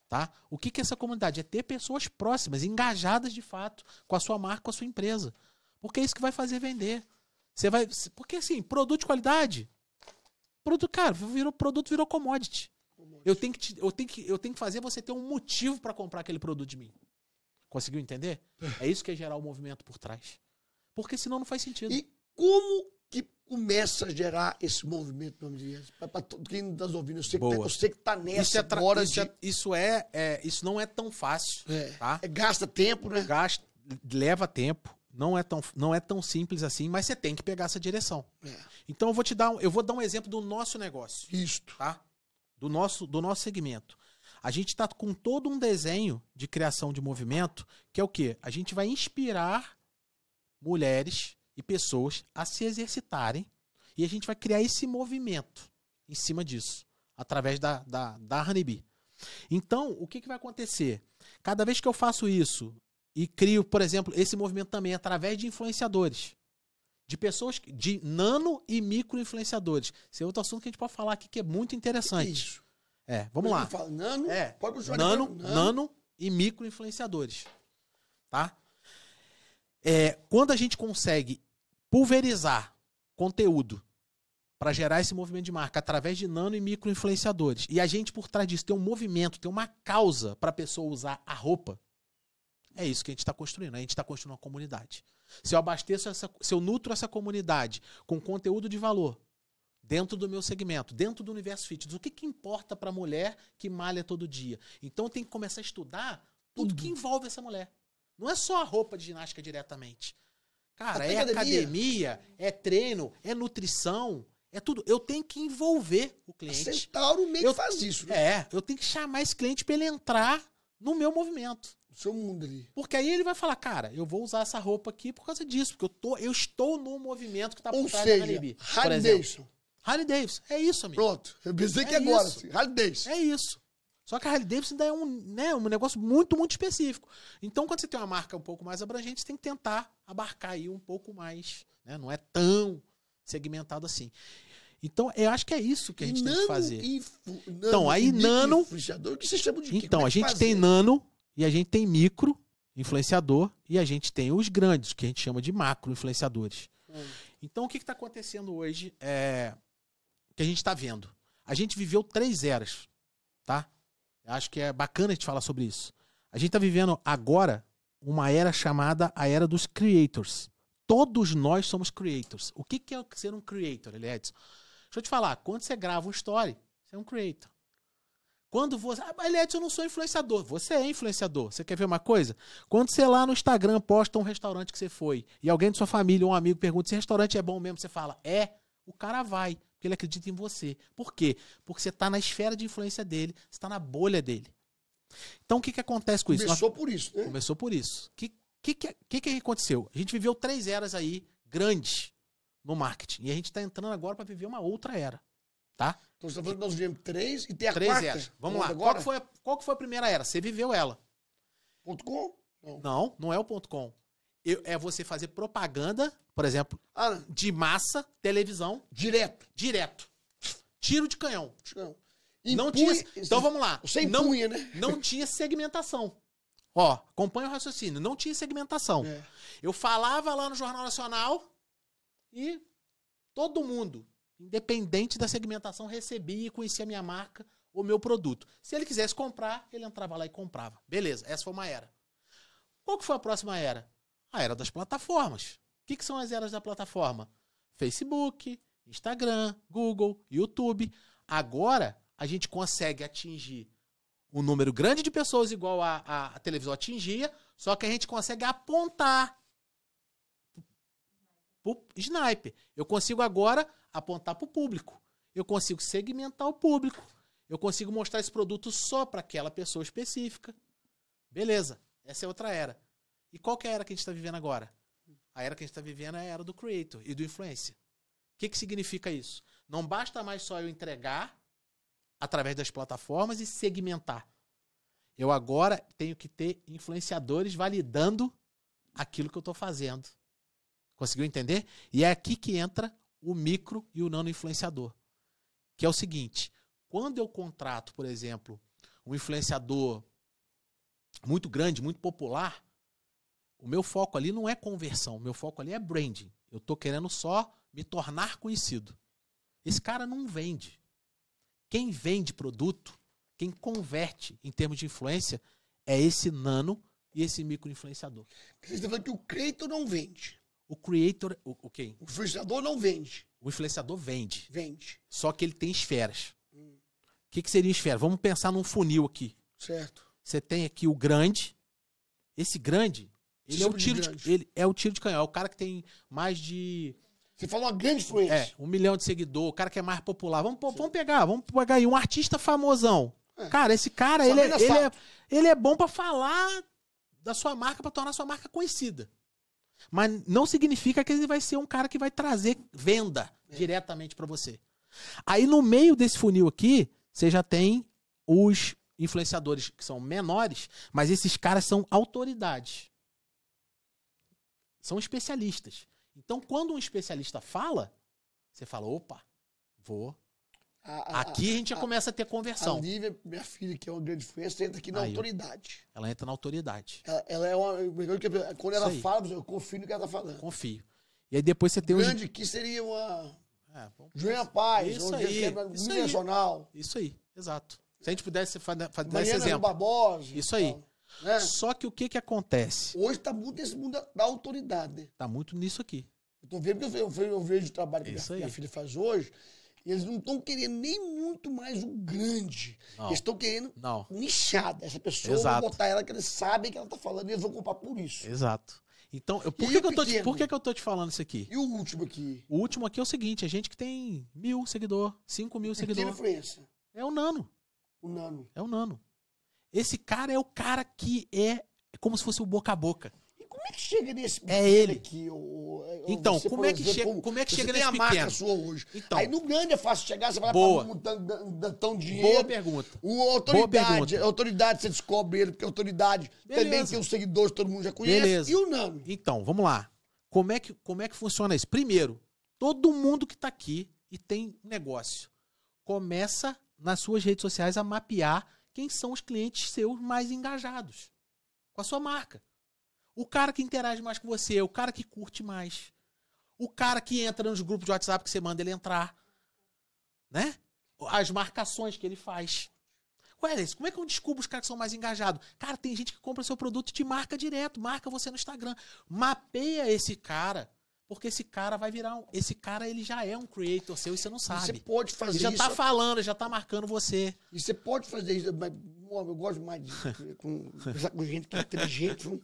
Tá? O que, que é essa comunidade? É ter pessoas próximas, engajadas de fato com a sua marca, com a sua empresa. Porque é isso que vai fazer vender. Você vai. Porque assim, produto de qualidade. Produto, cara, virou, produto virou commodity. Eu tenho, que te, eu, tenho que, eu tenho que fazer você ter um motivo para comprar aquele produto de mim. Conseguiu entender? É. é isso que é gerar o movimento por trás. Porque senão não faz sentido. E como começa a gerar esse movimento, meu amigo. Para quem está ouvindo, eu sei, Boa. que tá, eu sei que está nessa isso é tra... isso, de... é, isso é, é, isso não é tão fácil, é. tá? É, gasta tempo, né? Gasta, leva tempo. Não é, tão, não é tão simples assim, mas você tem que pegar essa direção. É. Então eu vou te dar, eu vou dar um exemplo do nosso negócio. Isto. Tá? Do nosso, do nosso segmento. A gente está com todo um desenho de criação de movimento, que é o quê? A gente vai inspirar mulheres e pessoas a se exercitarem e a gente vai criar esse movimento em cima disso, através da, da, da Honeybee. Então, o que, que vai acontecer? Cada vez que eu faço isso e crio, por exemplo, esse movimento também através de influenciadores, de pessoas, de nano e micro influenciadores. Esse é outro assunto que a gente pode falar aqui que é muito interessante. É isso. É, vamos lá. Fala, nano, é, pode nano, nano, nano e micro influenciadores. Tá? É, quando a gente consegue pulverizar conteúdo para gerar esse movimento de marca através de nano e micro influenciadores. E a gente por trás disso tem um movimento, tem uma causa para a pessoa usar a roupa. É isso que a gente está construindo. Né? A gente está construindo uma comunidade. Se eu abasteço essa, se eu nutro essa comunidade com conteúdo de valor dentro do meu segmento, dentro do universo fitness, o que, que importa para a mulher que malha todo dia? Então eu tenho que começar a estudar tudo que envolve essa mulher. Não é só a roupa de ginástica diretamente. Cara, é academia. academia, é treino, é nutrição, é tudo. Eu tenho que envolver o cliente. A Centauro meio eu, que faz isso, né? É, eu tenho que chamar esse cliente para ele entrar no meu movimento. No seu mundo ali. Porque aí ele vai falar, cara, eu vou usar essa roupa aqui por causa disso, porque eu, tô, eu estou no movimento que está por Ou trás seja, da Caribe. Harley Davidson. Harley Davidson, é isso, amigo. Pronto, eu pensei é que agora. Harry assim, Harley Davidson. É isso. Só que a Harley Davidson é um, né, um negócio muito, muito específico. Então, quando você tem uma marca um pouco mais abrangente, você tem que tentar abarcar aí um pouco mais. Né? Não é tão segmentado assim. Então, eu acho que é isso que a gente nano tem que fazer. nano, então, aí nano. Que você chama de então, é a gente fazer? tem nano e a gente tem micro influenciador e a gente tem os grandes, que a gente chama de macro influenciadores. Hum. Então, o que está acontecendo hoje é que a gente está vendo? A gente viveu três eras, tá? Eu acho que é bacana a gente falar sobre isso. A gente está vivendo agora uma era chamada a era dos creators. Todos nós somos creators. O que, é ser um creator, Eliades? É, Deixa eu te falar, quando você grava um story, você é um creator. Quando você. Ah, Eliades, eu não sou influenciador. Você é influenciador. Você quer ver uma coisa? Quando você lá no Instagram posta um restaurante que você foi e alguém de sua família ou um amigo pergunta se restaurante é bom mesmo, você fala, é, o cara vai. Porque ele acredita em você. Por quê? Porque você está na esfera de influência dele, você está na bolha dele. Então o que, que acontece com isso? Começou por isso, né? Começou por isso. O que, que, que, que aconteceu? A gente viveu três eras aí grandes no marketing. E a gente está entrando agora para viver uma outra era. Tá? Então você está falando que nós vivemos três e tem a três quarta. Eras. Vamos lá. Agora? Qual, que foi a, qual que foi a primeira era? Você viveu ela. Ponto com? Não, não, não é o ponto com. Eu, é você fazer propaganda por exemplo, ah, de massa, televisão. Direto. Direto. Tiro de canhão. Não, não tinha. Então vamos lá. não, né? não tinha segmentação. Ó, acompanha o raciocínio. Não tinha segmentação. É. Eu falava lá no Jornal Nacional e todo mundo, independente da segmentação, recebia e conhecia a minha marca ou meu produto. Se ele quisesse comprar, ele entrava lá e comprava. Beleza, essa foi uma era. Qual que foi a próxima era? A era das plataformas que, que são as eras da plataforma? Facebook, Instagram, Google, YouTube. Agora a gente consegue atingir um número grande de pessoas igual a, a, a televisão atingia, só que a gente consegue apontar pro sniper. Eu consigo agora apontar para o público. Eu consigo segmentar o público. Eu consigo mostrar esse produto só para aquela pessoa específica. Beleza. Essa é outra era. E qual que é a era que a gente está vivendo agora? A era que a gente está vivendo é a era do creator e do influencer. O que, que significa isso? Não basta mais só eu entregar através das plataformas e segmentar. Eu agora tenho que ter influenciadores validando aquilo que eu estou fazendo. Conseguiu entender? E é aqui que entra o micro e o nano influenciador. Que é o seguinte: quando eu contrato, por exemplo, um influenciador muito grande, muito popular, o meu foco ali não é conversão, o meu foco ali é branding. Eu estou querendo só me tornar conhecido. Esse cara não vende. Quem vende produto, quem converte em termos de influência, é esse nano e esse micro influenciador. Você está falando que o creator não vende. O creator, o, o quem? O influenciador não vende. O influenciador vende. Vende. Só que ele tem esferas. Hum. O que, que seria esfera? Vamos pensar num funil aqui. Certo. Você tem aqui o grande. Esse grande ele é, o tiro de, de, ele é o tiro de canhão. É o cara que tem mais de. Você falou uma grande influência. É, um milhão de seguidor, o cara que é mais popular. Vamos, vamos pegar, vamos pegar aí um artista famosão. É. Cara, esse cara, ele, ele, é, é ele é bom para falar da sua marca, para tornar a sua marca conhecida. Mas não significa que ele vai ser um cara que vai trazer venda é. diretamente para você. Aí no meio desse funil aqui, você já tem os influenciadores que são menores, mas esses caras são autoridades são especialistas. Então, quando um especialista fala, você fala: opa, vou. A, a, aqui a, gente já começa a ter conversão. A Lívia, minha filha, que é uma grande influência, entra aqui na aí, autoridade. Ela entra na autoridade. Ela, ela é uma. É quando ela fala, eu confio no que ela está falando. Confio. E aí depois você tem o. Grande os... que seria uma. É, vamos... Paz, isso aí, isso aí, Isso aí, exato. Se a gente pudesse fazer esse exemplo. Barbosa, isso aí. Então. É. Só que o que que acontece? Hoje está muito esse mundo da autoridade, né? Tá muito nisso aqui. Eu tô vendo, eu, eu, eu vejo o trabalho que minha, minha, filha faz hoje, e eles não estão querendo nem muito mais o grande. Não. Eles estão querendo não. nichada. Essa pessoa, Exato. botar ela que eles sabem que ela tá falando e eles vão comprar por isso. Exato. Então, eu, por, que, que, eu tô te, por que, que eu tô te falando isso aqui? E o último aqui? O último aqui é o seguinte, a é gente que tem mil seguidor, cinco mil seguidor. influência. É o nano. O nano. É o nano. Esse cara é o cara que é, é como se fosse o boca a boca. E como é que chega nesse pequeno É ele. aqui? Ou, ou então, você, como é, que exemplo, chega, como é que chega nesse pequeno? Você tem a marca sua hoje. Então, Aí no grande é fácil chegar, você vai boa. lá pra um tão dinheiro. Boa pergunta. O autoridade, boa pergunta. autoridade você descobre ele, porque autoridade Beleza. também tem os seguidores, todo mundo já conhece. Beleza. E o Nami? Então, vamos lá. Como é que, como é que funciona isso? Primeiro, todo mundo que tá aqui e tem negócio, começa nas suas redes sociais a mapear quem são os clientes seus mais engajados com a sua marca. O cara que interage mais com você, o cara que curte mais, o cara que entra nos grupos de WhatsApp que você manda ele entrar, né? As marcações que ele faz. Wellers, como é que eu descubro os caras que são mais engajados? Cara, tem gente que compra seu produto de marca direto, marca você no Instagram. Mapeia esse cara porque esse cara vai virar um, Esse cara, ele já é um creator seu e você não sabe. Você pode fazer ele já tá isso. já tá falando, já tá marcando você. E você pode fazer isso. Mas, eu gosto mais de com, com gente que é inteligente, um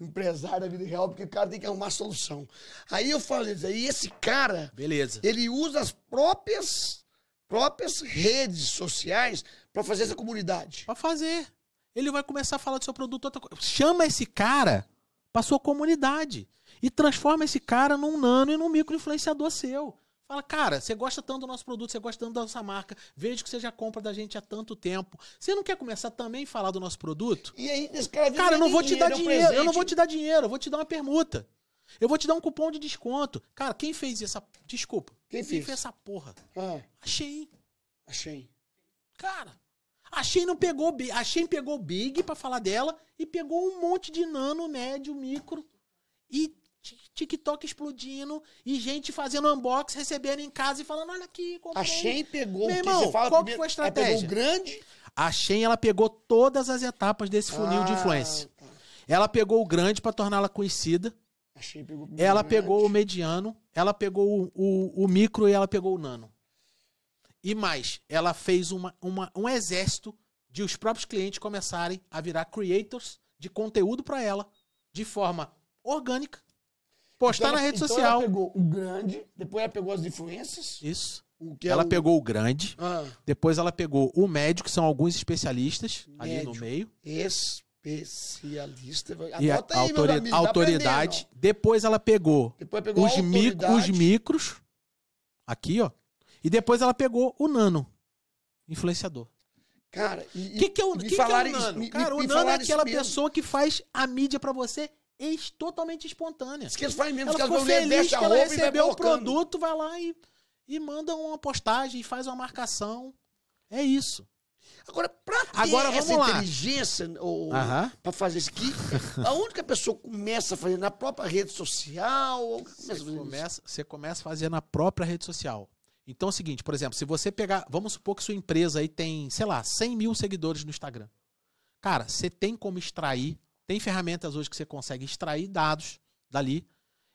empresário da vida real, porque o cara tem que arrumar solução. Aí eu falei isso. Aí esse cara. Beleza. Ele usa as próprias, próprias redes sociais para fazer essa comunidade. Pra fazer. Ele vai começar a falar do seu produto. Outra coisa. Chama esse cara pra sua comunidade e transforma esse cara num nano e num micro influenciador seu. Fala, cara, você gosta tanto do nosso produto, você gosta tanto da nossa marca, vejo que você já compra da gente há tanto tempo. Você não quer começar também a falar do nosso produto? E aí, descreve cara, eu não vou te dar dinheiro, é eu não vou te dar dinheiro, eu vou te dar uma permuta. Eu vou te dar um cupom de desconto. Cara, quem fez essa. Desculpa. Quem, quem fez? fez? essa porra? Ah. Achei. Achei. Cara, a Shein não pegou a Shein pegou Big para falar dela e pegou um monte de nano, médio, micro e TikTok explodindo e gente fazendo unbox, recebendo em casa e falando: olha aqui, comprei. A Shein pegou Meu irmão, fala qual primeiro, foi a estratégia? grande? A Shein, ela pegou todas as etapas desse ah, funil ah, de influência. Tá. Ela pegou o grande para torná-la conhecida. A pegou o ela grande. pegou o mediano, ela pegou o, o, o, micro e ela pegou o nano. E mais, ela fez uma, uma, um exército de os próprios clientes começarem a virar creators de conteúdo para ela de forma orgânica postar então, na rede então social. Ela pegou o grande, depois ela pegou as influências. Isso. É ela o... pegou o grande, ah. depois ela pegou o médio, que são alguns especialistas médio. ali no meio. especialista. e a aí, autori autoridade. depois ela pegou, depois pegou os, micro, os, micros. Aqui, ó. E depois ela pegou o nano. Influenciador. Cara, e, que que é o, que falaram que é o nano? Me, Cara, me, o nano é aquela pessoa que faz a mídia para você ex totalmente espontânea. Isso que eles fazem mesmo, ela que ela feliz que ela recebeu o produto, vai lá e, e manda uma postagem, faz uma marcação. É isso. Agora, pra ter Agora, essa lá. inteligência ou, pra fazer isso aqui, a única pessoa começa a fazer na própria rede social? Ou começa é você, começa, você começa a fazer na própria rede social. Então é o seguinte, por exemplo, se você pegar, vamos supor que sua empresa aí tem, sei lá, 100 mil seguidores no Instagram. Cara, você tem como extrair tem ferramentas hoje que você consegue extrair dados dali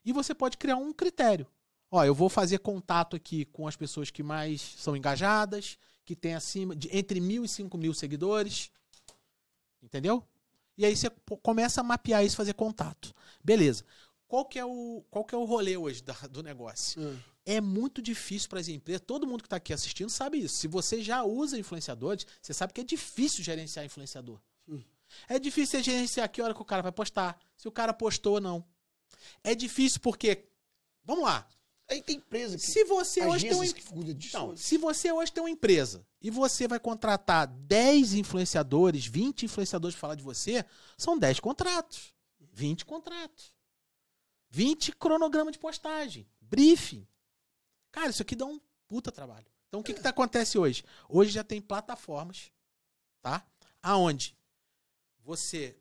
e você pode criar um critério. Ó, eu vou fazer contato aqui com as pessoas que mais são engajadas, que tem acima de entre mil e cinco mil seguidores, entendeu? E aí você começa a mapear isso, fazer contato, beleza? Qual que é o qual que é o rolê hoje da, do negócio? Hum. É muito difícil para as empresas. Todo mundo que está aqui assistindo sabe isso. Se você já usa influenciadores, você sabe que é difícil gerenciar influenciador. Hum. É difícil você gerenciar que hora que o cara vai postar, se o cara postou ou não. É difícil porque. Vamos lá. Aí é, tem empresa que. Se você hoje tem uma... Não, se você hoje tem uma empresa e você vai contratar 10 influenciadores, 20 influenciadores para falar de você, são 10 contratos. 20 contratos. 20 cronogramas de postagem. Briefing. Cara, isso aqui dá um puta trabalho. Então o que, que tá, acontece hoje? Hoje já tem plataformas, tá? Aonde você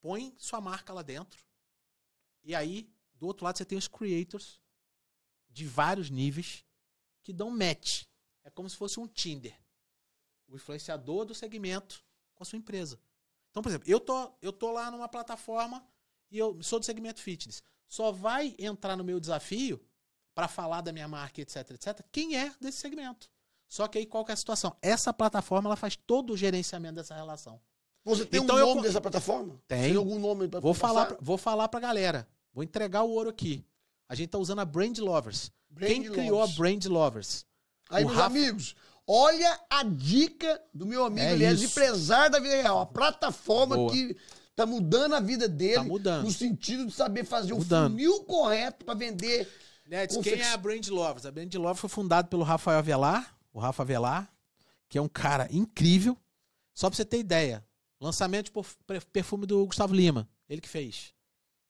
põe sua marca lá dentro e aí do outro lado você tem os creators de vários níveis que dão match. É como se fosse um Tinder. O influenciador do segmento com a sua empresa. Então, por exemplo, eu tô, eu tô lá numa plataforma e eu sou do segmento fitness. Só vai entrar no meu desafio para falar da minha marca, etc, etc, quem é desse segmento. Só que aí qual que é a situação? Essa plataforma ela faz todo o gerenciamento dessa relação. Você tem então, um nome eu... dessa plataforma? Tem. tem algum nome pra Vou falar, pra, vou falar pra galera. Vou entregar o ouro aqui. A gente tá usando a Brand Lovers. Brand Quem Lovers. criou a Brand Lovers? Aí, o meus Rafa... amigos, olha a dica do meu amigo, é aliás, empresário da vida real. A plataforma Boa. que tá mudando a vida dele. Tá mudando. No sentido de saber fazer mudando. o funil correto para vender. Nets, quem é a Brand Lovers? A Brand Lovers foi fundada pelo Rafael Avelar, o Rafa Avelar, que é um cara incrível. Só pra você ter ideia, Lançamento de perfume do Gustavo Lima. Ele que fez.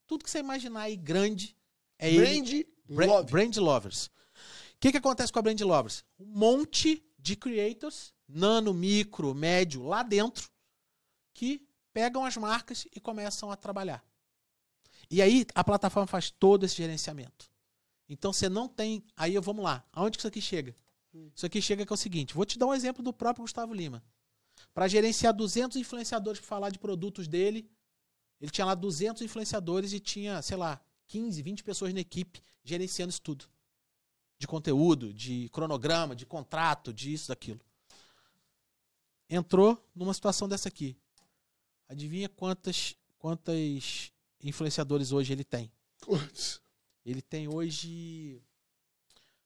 Tudo que você imaginar aí grande é Brand ele. Brand Lovers. O que, que acontece com a Brand Lovers? Um monte de creators, nano, micro, médio, lá dentro, que pegam as marcas e começam a trabalhar. E aí a plataforma faz todo esse gerenciamento. Então você não tem. Aí vamos lá. Aonde que isso aqui chega? Hum. Isso aqui chega que é o seguinte: vou te dar um exemplo do próprio Gustavo Lima para gerenciar 200 influenciadores para falar de produtos dele. Ele tinha lá 200 influenciadores e tinha, sei lá, 15, 20 pessoas na equipe gerenciando isso tudo. De conteúdo, de cronograma, de contrato, de isso, daquilo. Entrou numa situação dessa aqui. Adivinha quantas, quantas influenciadores hoje ele tem? Quantos? Ele tem hoje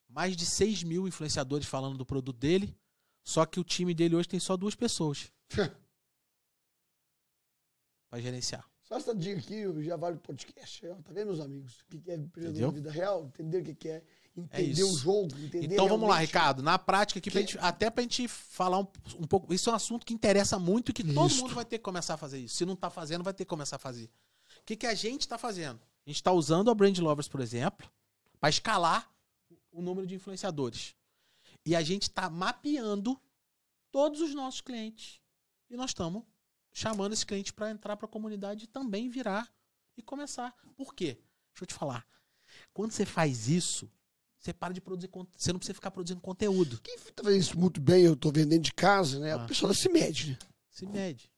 mais de 6 mil influenciadores falando do produto dele só que o time dele hoje tem só duas pessoas. pra gerenciar. Só essa dica aqui já vale o podcast. Tá vendo, meus amigos? O que é empreendedor na vida real? Entender o que é. é. Entender é o jogo, entender Então vamos lá, Ricardo. Na prática aqui, que... pra gente, até pra gente falar um, um, pouco. Isso é um assunto que interessa muito e que isso. todo mundo vai ter que começar a fazer isso. Se não tá fazendo, vai ter que começar a fazer. O que, que a gente tá fazendo? A gente tá usando a Brand Lovers, por exemplo, para escalar o número de influenciadores. E a gente está mapeando todos os nossos clientes. E nós estamos chamando esse cliente para entrar para a comunidade e também virar e começar. Por quê? Deixa eu te falar. Quando você faz isso, você para de produzir conteúdo. Você não precisa ficar produzindo conteúdo. Quem tá faz isso muito bem, eu estou vendendo de casa, né? A ah. pessoa se mede. Né? Se mede.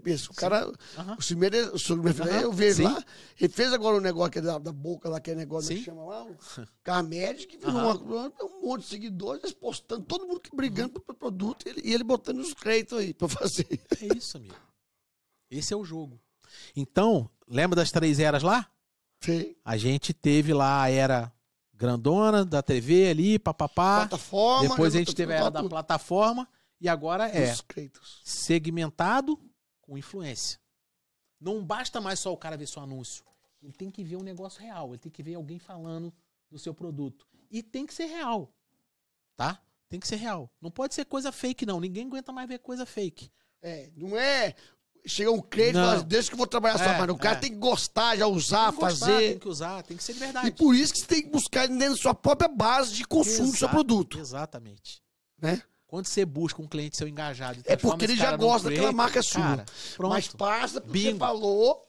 Pensa, o cara, uhum. o Cimeira, o Cimeira, uhum. eu vejo Sim. lá, ele fez agora um negócio que é da, da boca lá, é que é negócio Sim. que chama lá, o Carmed, que virou uhum. uma, um monte de seguidores, eles postando, todo mundo brigando uhum. pro produto e ele, e ele botando os créditos aí pra fazer. É isso, amigo. Esse é o jogo. Então, lembra das três eras lá? Sim. A gente teve lá a era grandona da TV ali, papapá. Plataforma. Depois né, a gente teve a era da plataforma. E agora é segmentado com influência. Não basta mais só o cara ver seu anúncio. Ele tem que ver um negócio real, ele tem que ver alguém falando do seu produto. E tem que ser real, tá? Tem que ser real. Não pode ser coisa fake, não. Ninguém aguenta mais ver coisa fake. É, não é chega um crente e fala, deixa que eu vou trabalhar é, só, mas o cara é. tem que gostar, já usar, tem gostar, fazer. Tem que usar, tem que ser de verdade. E por isso que você tem que buscar dentro da sua própria base de consumo Exato, do seu produto. Exatamente. Né? Quando você busca um cliente seu engajado É porque ele já gosta daquela marca sua. Cara, pronto. Mas passa, Bingo. você falou,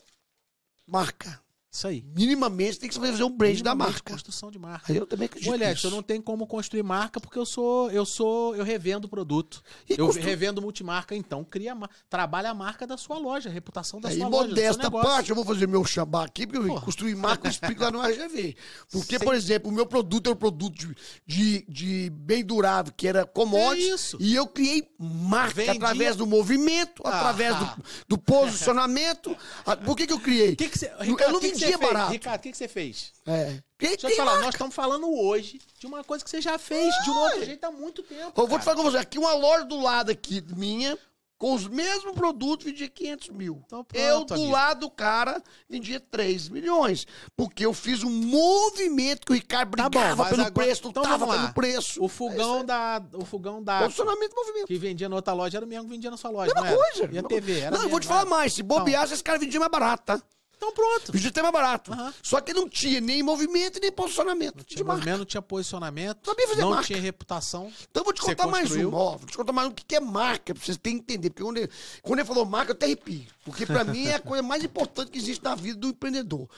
marca. Isso aí. Minimamente tem que fazer um brand da marca. construção de marca. Aí eu também acredito. Olha, nisso. eu não tenho como construir marca porque eu sou, eu sou, eu revendo produto. E eu constru... revendo multimarca, então cria, trabalha a marca da sua loja, a reputação da é, sua e loja. E modesta parte, eu vou fazer meu xabá aqui porque eu Porra. construí marca e explico lá no RGV. Porque, Sei. por exemplo, o meu produto é um produto de, de, de bem durável, que era commodity. É isso. E eu criei marca Vendi. através do movimento, ah, através Do, ah. do, posicionamento. Ah, por que que eu criei? Que que cê, Ricardo, eu não vendi vendia fez? barato. Ricardo, o que, que você fez? É. E, Deixa eu te falar, marca. nós estamos falando hoje de uma coisa que você já fez Ai. de um outro jeito há muito tempo. Eu vou te falar com você, aqui uma loja do lado aqui minha, com os mesmos produtos, vendia 500 mil. Então, pronto, eu, do amigo. lado do cara, vendia 3 milhões. Porque eu fiz um movimento que o Ricardo brigava tá bom, pelo agora, preço, então tava pelo preço. O fogão é da... O fogão da... Funcionamento do movimento. Que vendia na outra loja, era o mesmo que vendia na sua loja, Mesma não coisa. E a TV, era Não, mesmo, eu vou te falar mais. Se bobear, então, esse cara vendia mais barato, tá? Então pronto. Videotape é barato. Uhum. Só que não tinha nem movimento nem posicionamento. Não tinha de movimento, não tinha posicionamento. Também sabia fazer não marca. tinha reputação. Então vou te contar mais um. Ó, vou te contar mais um que é marca, pra vocês terem que entender. Porque quando ele, quando ele falou marca, eu até arrepio. Porque pra mim é a coisa mais importante que existe na vida do empreendedor.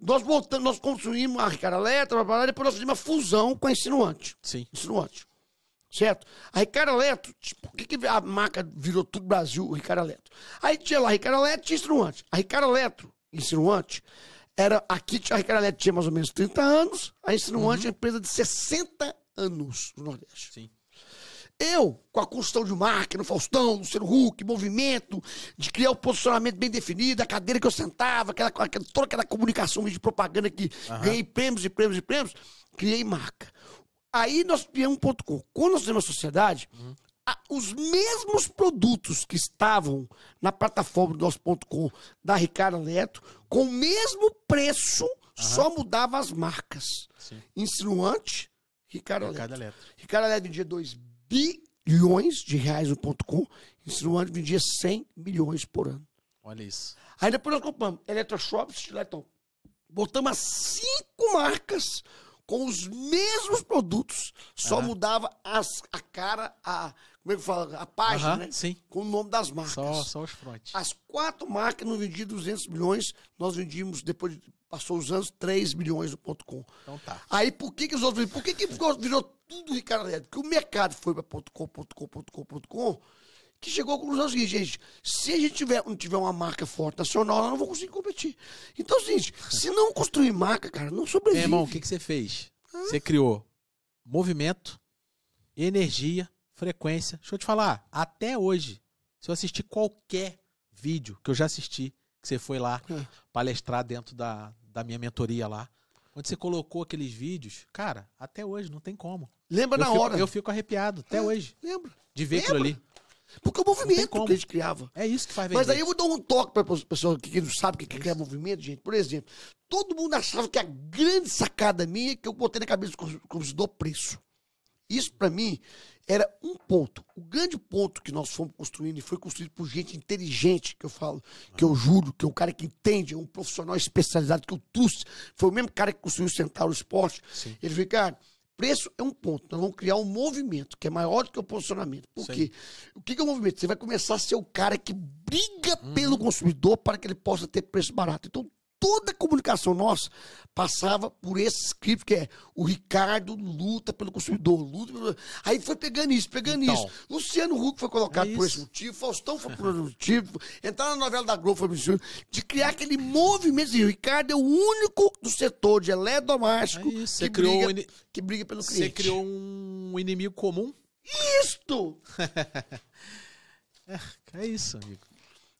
Nós voltamos, nós construímos a Ricardo Letra, blá, depois nós fizemos uma fusão com a Insinuante. Sim. Insinuante. Certo? A Ricardo Eletro, tipo, por que, que a marca virou tudo Brasil, Ricardo Eletro? Aí tinha lá Ricardo Eletro e Instruante. A Ricardo Eletro insinuante, era, aqui Kit Ricardo tinha mais ou menos 30 anos, a insinuante é uhum. é uma empresa de 60 anos no Nordeste. Sim. Eu, com a construção de marca no Faustão, no Ciro Huck, movimento, de criar o um posicionamento bem definido, a cadeira que eu sentava, aquela, aquela toda aquela comunicação de propaganda que uhum. ganhei prêmios e prêmios e prêmios, criei marca. Aí nós criamos um ponto com. Quando nós temos uma sociedade, uhum os mesmos produtos que estavam na plataforma do nosso.com da Ricardo Neto, com o mesmo preço, só mudava as marcas. Sim. Insinuante, Ricardo, Neto. Ricardo Neto vendia 2 bilhões de reais no .com, insinuante vendia 100 milhões por ano. Olha isso. Aí depois nós compramos Eletroshop, Stileton. Botamos as cinco marcas com os mesmos produtos, só mudava as, a cara, a como é que fala? A página, uh -huh, né? Sim. Com o nome das marcas. Só, só os frontes. As quatro marcas não vendiam 200 milhões, nós vendíamos, depois de, passou os anos, 3 milhões no ponto .com. Então tá. Aí por que, que os outros, por que, que virou tudo Ricardo Neto? Porque o mercado foi para ponto .com, ponto .com, ponto .com, ponto .com, que chegou à conclusão seguinte, gente, se a gente tiver, não tiver uma marca forte nacional, eu não vou conseguir competir. Então gente se não construir marca, cara, não sobrevive. Meu irmão, o que, que você fez? Hã? Você criou movimento, energia, frequência. Deixa eu te falar, até hoje, se eu assistir qualquer vídeo que eu já assisti, que você foi lá é. palestrar dentro da, da minha mentoria lá, onde você colocou aqueles vídeos, cara, até hoje, não tem como. Lembra eu na fico, hora? Eu fico arrepiado, até é, hoje. Lembro. De ver lembra. aquilo ali. Porque o movimento que eles criavam. É isso que faz vender. Mas aí eu vou dar um toque para as pessoas que não sabem o que, que é movimento, gente. Por exemplo, todo mundo achava que a grande sacada minha é que eu botei na cabeça do consumidor preço. Isso para mim era um ponto. O grande ponto que nós fomos construindo e foi construído por gente inteligente, que eu falo, que eu juro, que é um cara que entende, é um profissional especializado que o trouxe. Foi o mesmo cara que construiu o Central Esporte. Ele veio, cara, preço é um ponto. Nós vamos criar um movimento que é maior do que o posicionamento. Por Sim. quê? O que é o um movimento? Você vai começar a ser o cara que briga uhum. pelo consumidor para que ele possa ter preço barato. Então, toda a comunicação nossa passava por esse script que é o Ricardo luta pelo consumidor, luta pelo... Aí foi pegando isso, pegando então, isso. Luciano Huck foi colocado é por esse motivo, Faustão foi por outro motivo, entrar na novela da Globo foi por motivo, de criar aquele movimento. E o Ricardo é o único do setor de eletrodoméstico é que, criou briga, in... que briga pelo cliente. Você criou um inimigo comum? Isto! é, é isso, amigo.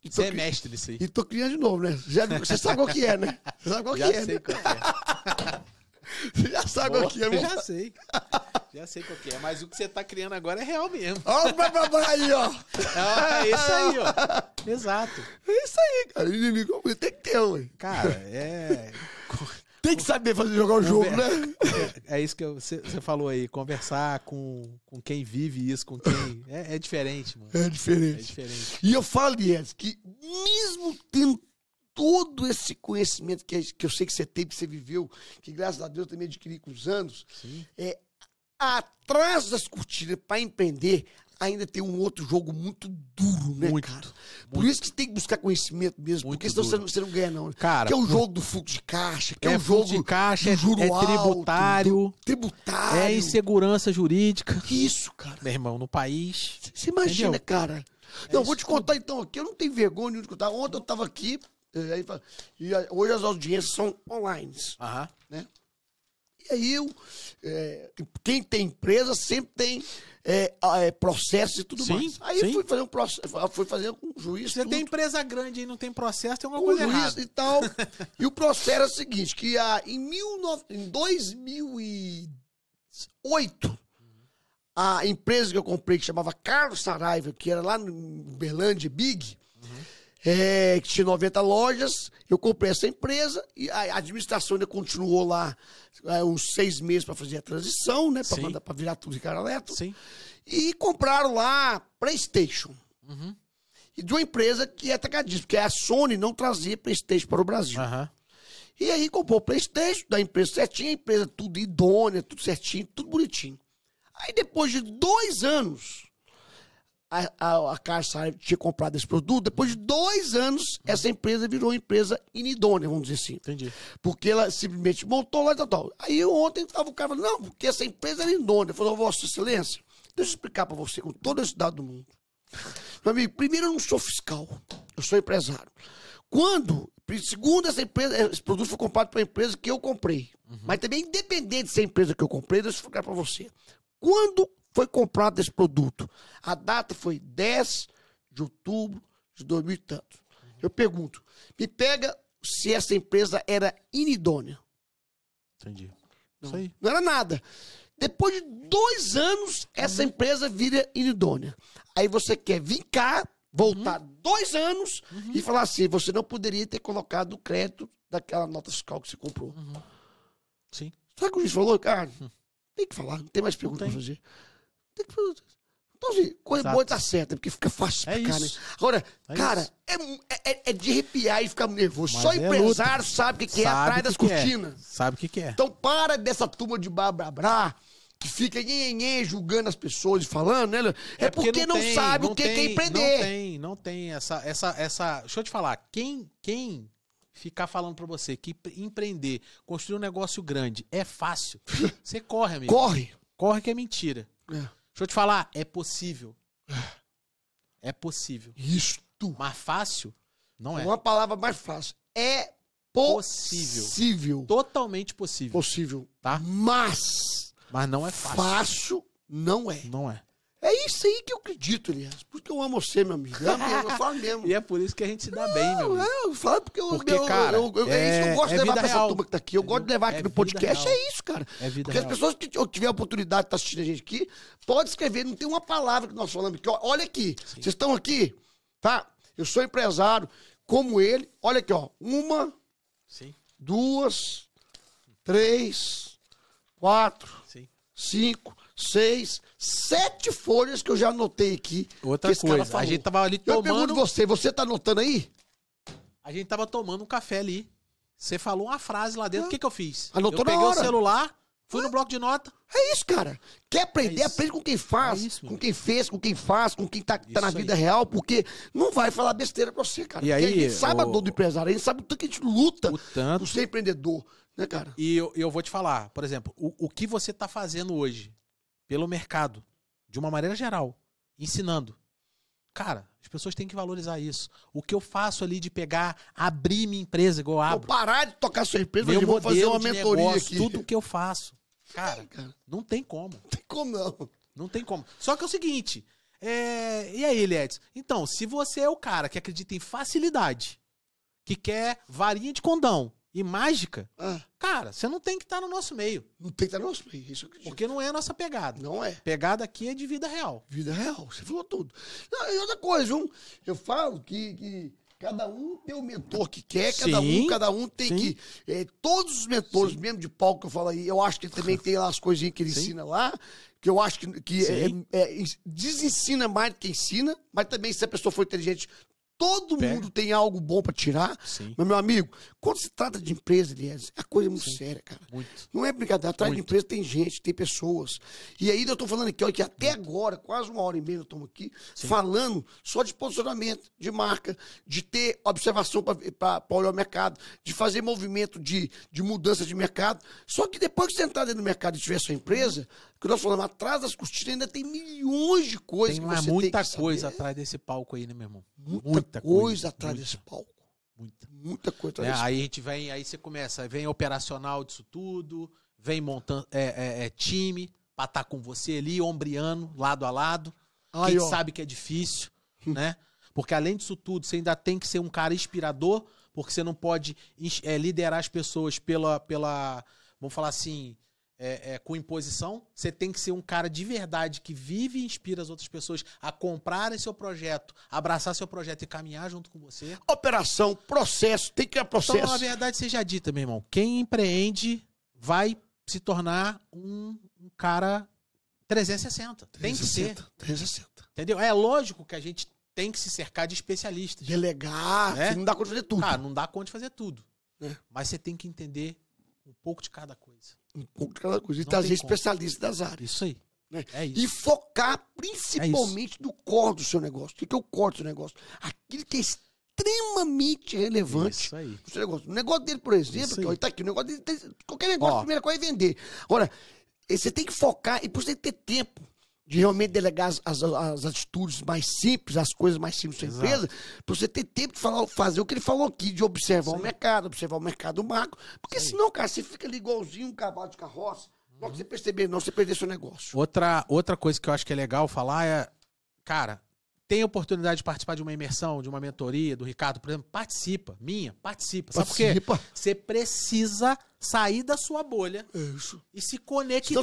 E Você é aí. E tô criando de novo, né? Já, você sabe qual que é, né? Você sabe qual já que é, né? sei né? qual é. Você já sabe o qual que é, meu Já sei. Já sei qual que é, mas o que você tá criando agora é real mesmo. Ó, o bababá aí, ó. Ah, é isso aí, ó. Exato. É isso aí, cara. Inimigo é tem que ter, ué. Cara, é. Tem que saber fazer jogar o jogo, né? É, isso que você falou aí, conversar com, com quem vive isso, com quem. É, é diferente, mano. É diferente. É diferente. E eu falo, Yes, que mesmo tendo todo esse conhecimento que, que eu sei que você tem, que você viveu, que graças a Deus eu também adquiri com os anos, Sim. é atrás das cortinas para empreender, ainda tem um outro jogo muito duro, né, muito, cara? Muito. Por isso que tem que buscar conhecimento mesmo, muito porque senão você não, ganha, não. Cara, que é o jogo do fluxo de caixa, que é, é o jogo de caixa, do é juro é, tributário. Alto, do, tributário. É insegurança jurídica. Isso, cara. Meu irmão, no país. Você imagina, entendeu? cara. É não, vou te contar então aqui, eu não tenho vergonha de contar. Ontem eu tava aqui, eh, e eh, hoje as audiências são online. Aham. Né? E aí, eu, é, quem tem empresa sempre tem é, é, e tudo sim, mais. Aí sim. fui fazer um processo, fui fazer um juiz. Você tudo. tem empresa grande e não tem processo, tem alguma um coisa juiz errada. e tal. e o processo é o seguinte, que a, em, 19, em 2008, a empresa que eu comprei, que chamava Carlos Saraiva, que era lá no Berlândia Big, é, que tinha 90 lojas. Eu comprei essa empresa e a administração ainda continuou lá é, uns seis meses para fazer a transição, né? Para mandar para virar tudo Ricardo Eletro. Sim. E compraram lá PlayStation. Uhum. E de uma empresa que é atacadista, porque a Sony não trazia PlayStation para o Brasil. Uhum. E aí comprou o PlayStation da empresa certinha, a empresa tudo idônea, tudo certinho, tudo bonitinho. Aí depois de dois anos a, a, a Carsar tinha comprado esse produto. Depois de dois anos, essa empresa virou empresa inidônea, vamos dizer assim. Entendi. Porque ela simplesmente montou lá e tal, tal. Aí ontem tava o cara falando, não, porque essa empresa era inidônea. Falou, Vossa Excelência, deixa eu explicar para você com todo esse dado do mundo. Meu amigo, primeiro eu não sou fiscal, eu sou empresário. Quando, segundo essa empresa, esse produto foi comprado pela empresa que eu comprei. Uhum. Mas também independente se é a empresa que eu comprei, deixa eu explicar para você. Quando foi comprado esse produto. A data foi 10 de outubro de 2000 e tanto. Eu pergunto, me pega se essa empresa era inidônea. Entendi. Não, não era nada. Depois de dois anos, essa uhum. empresa vira inidônea. Aí você quer vir cá, voltar uhum. dois anos uhum. e falar assim: você não poderia ter colocado o crédito daquela nota fiscal que você comprou. Sim. Sabe o que o juiz falou, cara? Ah, hum. Tem que falar, não tem mais pergunta para fazer. Tem que fazer. Então, assim, coisa Exato. boa tá certa, porque fica fácil pra é pra né? Agora, é cara, é, é, é, é, de arrepiar e ficar nervoso. Mas Só é empresário luta. sabe o que, que, é atrás das é. cortinas. Sabe o que, que, é. Então, para dessa turma de blá blá blá que fica nhe, nhe, julgando as pessoas e falando, né? É, é porque, porque, não, não tem, sabe não o que tem, empreender. Não tem, não tem essa, essa, essa. Deixa eu te falar, quem, quem ficar falando para você que empreender, construir um negócio grande é fácil, você corre, amigo. Corre. Corre que é mentira. É. Deixa eu te falar, é possível. É possível. Isto. Mas fácil não é. Uma palavra mais fácil. É possível. Possível. Totalmente possível. Possível. Tá? Mas. Mas não é fácil. Fácil não é. Não é. É isso aí que eu acredito, Elias. Porque eu amo você, meu amigo. Eu amo, eu falo mesmo. e é por isso que a gente se dá não, bem, meu amigo. É, eu falo porque eu, porque, eu, cara, eu, eu, é, isso, eu gosto é de levar pra essa turma que tá aqui. Eu é, gosto de levar aqui é no podcast. É isso, cara. É vida porque real. as pessoas que tiver a oportunidade de estar tá assistindo a gente aqui, pode escrever. Não tem uma palavra que nós falamos aqui. Olha aqui. Vocês estão aqui, tá? Eu sou empresário, como ele. Olha aqui, ó. Uma, Sim. duas, três, quatro, Sim. cinco seis, sete folhas que eu já anotei aqui. Outra coisa, a gente tava ali tomando... Eu pergunto você, você tá anotando aí? A gente tava tomando um café ali. Você falou uma frase lá dentro, o ah, que que eu fiz? Anotou eu peguei hora. o celular, fui no ah, bloco de nota. É isso, cara. Quer aprender, é aprende com quem faz, é com quem fez, com quem faz, com quem tá, tá na vida aí. real, porque não vai falar besteira pra você, cara. E porque aí, a gente sabe o... a dor do empresário, a gente sabe o tanto que a gente luta o tanto... por ser empreendedor, né, cara? E eu, eu vou te falar, por exemplo, o, o que você tá fazendo hoje, pelo mercado, de uma maneira geral, ensinando. Cara, as pessoas têm que valorizar isso. O que eu faço ali de pegar, abrir minha empresa, igual eu abro. Vou parar de tocar sua empresa, eu vou fazer uma mentoria negócio, aqui. Tudo que eu faço. Cara, cara, não tem como. Não tem como, não. Não tem como. Só que é o seguinte. É... E aí, Ledes? Então, se você é o cara que acredita em facilidade, que quer varinha de condão, e mágica, ah. cara, você não tem que estar tá no nosso meio. Não tem que estar tá no nosso meio, é isso que Porque não é a nossa pegada. Não é. Pegada aqui é de vida real. Vida real, você falou tudo. e outra coisa, viu? eu falo que, que cada um tem o mentor que quer, sim, cada um, cada um tem sim. que. É, todos os mentores, sim. mesmo de palco que eu falo aí, eu acho que também tem lá as coisinhas que ele ensina lá, que eu acho que, que é, é, desensina mais do que ensina, mas também se a pessoa for inteligente, Todo Pega. Né? mundo tem algo bom para tirar. Sim. Mas, meu amigo, quando se trata de empresa, Elias, é coisa muito Sim. séria, cara. Muito. Não é brincadeira. Atrás muito. de empresa tem gente, tem pessoas. E ainda eu tô falando aqui, olha que até muito. agora, quase uma hora e meia eu estamos aqui, Sim. falando só de posicionamento, de marca, de ter observação para olhar o mercado, de fazer movimento de, de mudança de mercado. Só que depois que você entrar dentro do mercado e tiver sua empresa, porque nós falamos, atrás das cortinas ainda tem milhões de coisas tem que você muita tem que coisa saber. atrás desse palco aí, né, meu irmão? Muita, muita coisa, coisa, atrás muita, desse palco. Muita. Muita coisa atrás é, desse aí palco. a gente vem, aí você começa, vem operacional disso tudo, vem montando é, é, é time pra estar tá com você ali, ombriano, lado a lado. Ai, Quem ó. sabe que é difícil, né? Porque além disso tudo, você ainda tem que ser um cara inspirador, porque você não pode é, liderar as pessoas pela, pela, vamos falar assim, é, é, com imposição. Você tem que ser um cara de verdade que vive e inspira as outras pessoas a comprarem seu projeto, abraçar seu projeto e caminhar junto com você. Operação, processo, tem que é processo. Então, a verdade, seja dita, meu irmão, quem empreende vai se tornar um, um cara 360. 360. Tem que ser. 360. Entendeu? É lógico que a gente tem que se cercar de especialistas. Delegar, né? não dá conta de fazer tudo. Cara, ah, não dá conta de fazer tudo. É. Mas você tem que entender um pouco de cada coisa em aquela coisa. E não trazer especialistas das áreas. Isso aí. Né? É isso. E focar principalmente é no core do seu negócio. O que é o core do seu negócio? Aquilo que é extremamente relevante pro seu negócio. O negócio dele, por exemplo, que, ó, tá aqui, o negócio dele, qualquer negócio, ó. a primeira coisa é vender. Agora, eh, você tem que focar e por ter tempo de realmente delegar as, as, as, atitudes mais simples, as coisas mais simples da empresa, para você ter tempo de falar, fazer o que ele falou aqui, de observar Sim. o mercado, observar o mercado macro, porque Sim. senão, cara, você fica ali igualzinho um cavalo de carroça, não uhum. você perceber, não, você perder seu negócio. Outra, outra coisa que eu acho que é legal falar é, cara, tem oportunidade de participar de uma imersão, de uma mentoria, do Ricardo, por exemplo, participa, minha, participa. Sabe participa. por quê? Você precisa sair da sua bolha Isso. e se conectar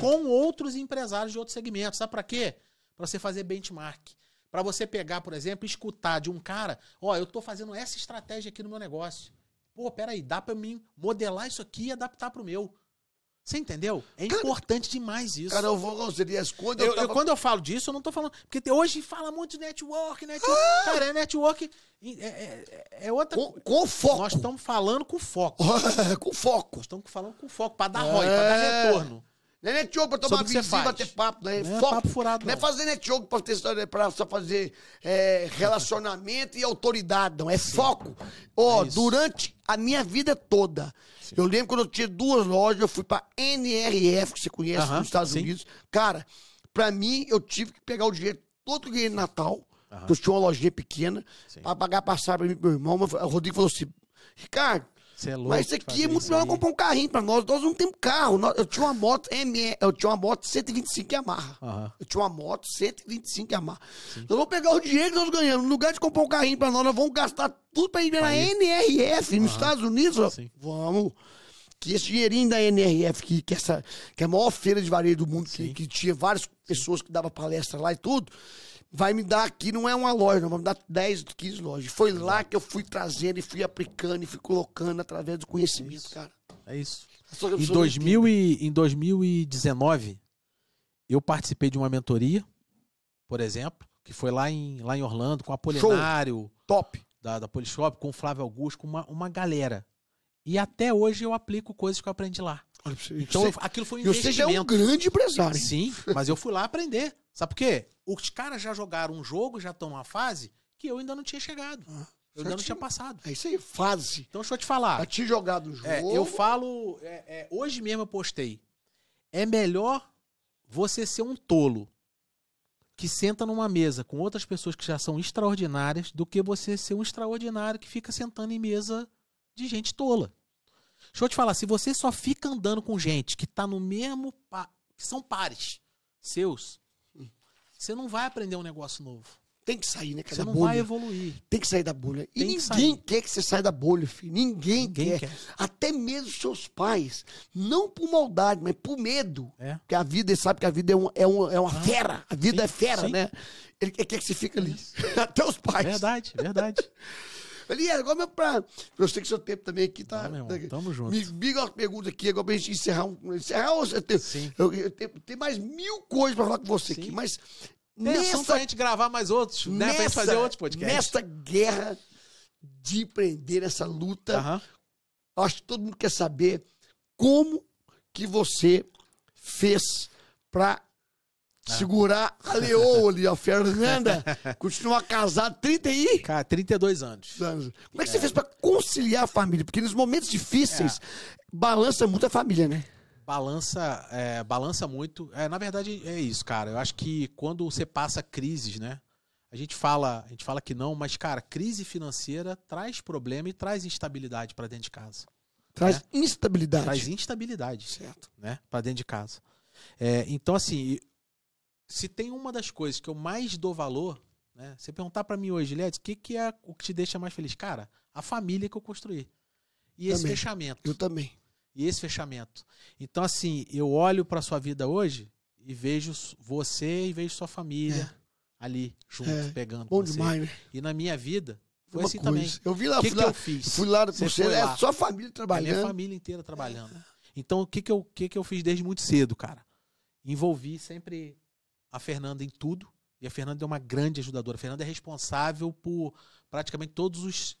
com outros empresários de outros segmentos. Sabe para quê? Para você fazer benchmark. Para você pegar, por exemplo, escutar de um cara, ó, oh, eu tô fazendo essa estratégia aqui no meu negócio. Pô, peraí, dá para mim modelar isso aqui e adaptar para o meu. Você entendeu? É cara, importante demais isso. Cara, eu vou conseguir as coisas. Eu, eu, tava... eu, quando eu falo disso, eu não tô falando. Porque hoje fala muito de network, network. Ah! Cara, é network. É, é, é outra. Com, com, foco. Nós estamos falando com foco. com foco. Nós estamos falando com foco, para dar é... ROI, para dar retorno. Não é para pra tomar visita, bater papo, né? Não é Foco, papo furado, não. É não é fazer netjogo pra, ter, pra só fazer é, relacionamento e autoridade, não. É Sim. foco. Ó, é durante a minha vida toda, Sim. eu lembro quando eu tinha duas lojas, eu fui pra NRF, que você conhece, uh -huh. nos Estados Sim. Unidos. Cara, pra mim, eu tive que pegar o dinheiro todo dinheiro de Natal, uhum. -huh. que eu tinha uma lojinha pequena, Sim. pra pagar passagem pra mim, meu irmão. O Rodrigo falou assim, Ricardo, você é louco. Mas isso aqui é muito melhor comprar um carrinho pra nós. Nós não temos carro. eu tinha uma moto ME, eu tinha uma moto 125 Yamaha. Uhum. Eu tinha uma moto 125 Yamaha. Sim. Nós vamos pegar o dinheiro que nós ganhamos. No lugar de comprar um carrinho pra nós, nós vamos gastar tudo pra ir na Aí. NRF uhum. nos Estados Unidos. Sim. Vamos que esse dinheirinho da NRF, que, que, essa, que é a maior feira de varejo do mundo, que, que, tinha várias pessoas que davam palestra lá e tudo, vai me dar aqui, não é uma loja, não, vai me dar 10, 15 lojas. Foi lá que eu fui trazendo e fui aplicando e fui colocando através do conhecimento, é cara. É isso. Em, 2000 e, em 2019, eu participei de uma mentoria, por exemplo, que foi lá em, lá em Orlando, com a Polinário. Show. Top! Da, da Polishop, com o Flávio Augusto, com uma, uma galera. E até hoje eu aplico coisas que eu aprendi lá. Então, você, aquilo foi um investimento. Você é um grande empresário. Sim, mas eu fui lá aprender. Sabe por quê? Os caras já jogaram um jogo, já estão numa fase que eu ainda não tinha chegado. Ah, eu ainda não tinha passado. É isso aí, fase. Então, deixa eu te falar. Pra tá te jogar do jogo. É, eu falo... É, é, hoje mesmo eu postei. É melhor você ser um tolo que senta numa mesa com outras pessoas que já são extraordinárias do que você ser um extraordinário que fica sentando em mesa de gente tola. Deixa eu te falar, se você só fica andando com gente que tá no mesmo. Pa... que são pares seus, você não vai aprender um negócio novo. Tem que sair, né? Cara, você não bolha. vai evoluir. Tem que sair da bolha. E ninguém que quer que você saia da bolha, filho. Ninguém, ninguém quer. quer. Até mesmo seus pais. Não por maldade, mas por medo. É. Porque a vida, ele sabe que a vida é, um, é, um, é uma ah, fera. A vida sim, é fera, sim. né? Ele quer que você fique ali. Até os pais. Verdade, verdade. ali é, agora prato Eu sei que seu tempo também aqui tá. Ah, tá, tamo junto. Me liga umas perguntas aqui, agora pra gente encerrar. Um, encerrar ou você tem, Sim. Eu, eu tem mais mil coisas para falar com você Sim. aqui, mas. Tem nessa, pra gente gravar mais outros, né? pra gente fazer outros podcasts. Nessa guerra de prender, essa luta, uh -huh. acho que todo mundo quer saber como que você fez para segurar a leoa ali, a Fernanda, continua casada 30 e... Cara, 32 anos. anos. Como é que você fez para conciliar a família? Porque nos momentos difíceis, é. balança muito a família, né? Balança, é, balança muito. É, na verdade, é isso, cara. Eu acho que quando você passa crises, né? A gente fala, a gente fala que não, mas cara, crise financeira traz problema e traz instabilidade para dentro de casa. Traz né? instabilidade. Traz instabilidade, certo? Né? Para dentro de casa. É, então assim, se tem uma das coisas que eu mais dou valor, né? Você perguntar para mim hoje, Led, o que, que é o que te deixa mais feliz? Cara, a família que eu construí. E esse também. fechamento. Eu também. E esse fechamento. Então, assim, eu olho para sua vida hoje e vejo você e vejo sua família é. ali, junto, é. pegando. Bom demais, né? E na minha vida, foi Uma assim coisa. também. Eu vi lá, que fui, que lá eu fiz? fui lá no você. é lá. só a família trabalhando. É minha família inteira trabalhando. É. Então, o que que, eu, que que eu fiz desde muito cedo, cara? Envolvi sempre a Fernanda em tudo. E a Fernanda é uma grande ajudadora. A Fernanda é responsável por praticamente todos os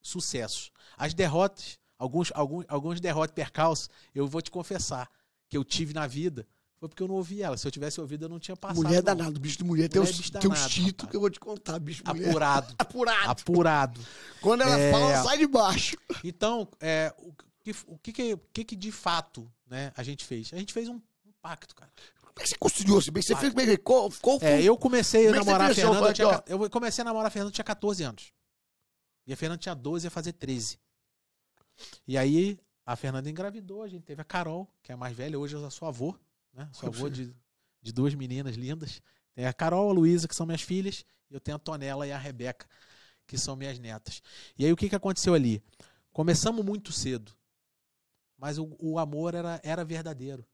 sucessos. As derrotas, alguns, alguns, alguns derrotas percalços, eu vou te confessar, que eu tive na vida, foi porque eu não ouvi ela. Se eu tivesse ouvido, eu não tinha passado. Mulher danado, bicho de mulher. mulher tem os títulos que eu vou te contar, bicho de mulher. Apurado. Apurado. Apurado. Quando ela é... fala, sai de baixo. Então, é, o, que, o que, que, que, de fato né, a gente fez? A gente fez um pacto, cara. É é, como é que você conseguiu se bem? Você fez bem? Qual, qual foi? É, eu comecei a namorar a Fernanda. Eu, tinha, eu comecei a namorar a Fernanda, tinha 14 anos. E a Fernanda tinha 12 ia fazer 13. E aí a Fernanda engravidou, a gente teve a Carol, que é a mais velha, hoje é a sua avó, né? Sua avó assim? de, de duas meninas lindas. Tem a Carol, a Luísa, que são minhas filhas, e eu tenho a Tonela e a Rebeca, que são minhas netas. E aí o que, que aconteceu ali? Começamos muito cedo, mas o, o amor era, era verdadeiro.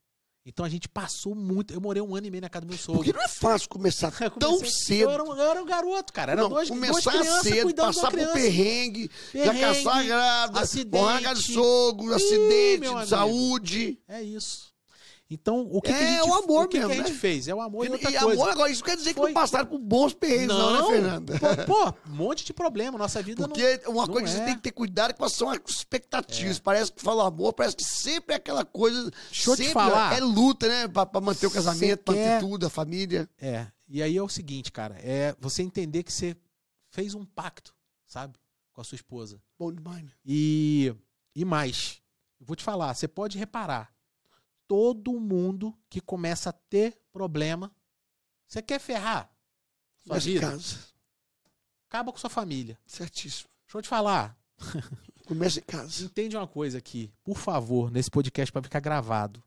Então a gente passou muito. Eu morei um ano e meio na casa do meu sogro. Porque não é fácil começar comecei, tão cedo. Eu era, um, eu era, um, garoto, cara. Era não, dois, começar dois cedo, passar por perrengue, perrengue, já caçar grada, honrar de sogro, Ih, acidente, saúde. É isso. Então, o que, é, que a é, é gente, o amor o que mesmo, que a gente né? fez? É o amor e, e outra e coisa. amor, agora, isso quer dizer Foi... que não passaram por bons perrengues, não, né, não né, Fernanda? Pô, pô, um monte de problema. Nossa vida Porque não, uma coisa é. que você é. tem que ter cuidado é com são as expectativas. É. Parece que fala amor, parece que sempre é aquela coisa. Deixa sempre eu te falar. É luta, né? Pra, pra manter o casamento, quer... manter tudo, a família. É. E aí é o seguinte, cara, é você entender que você fez um pacto, sabe? Com a sua esposa. Bom demais, né? E, e mais. Eu vou te falar, você pode reparar todo mundo que começa a ter problema. Você quer ferrar sua vida? Casa. Acaba com sua família. Certíssimo. Deixa eu te falar. Começa em casa. Entende uma coisa aqui, por favor, nesse podcast para ficar gravado.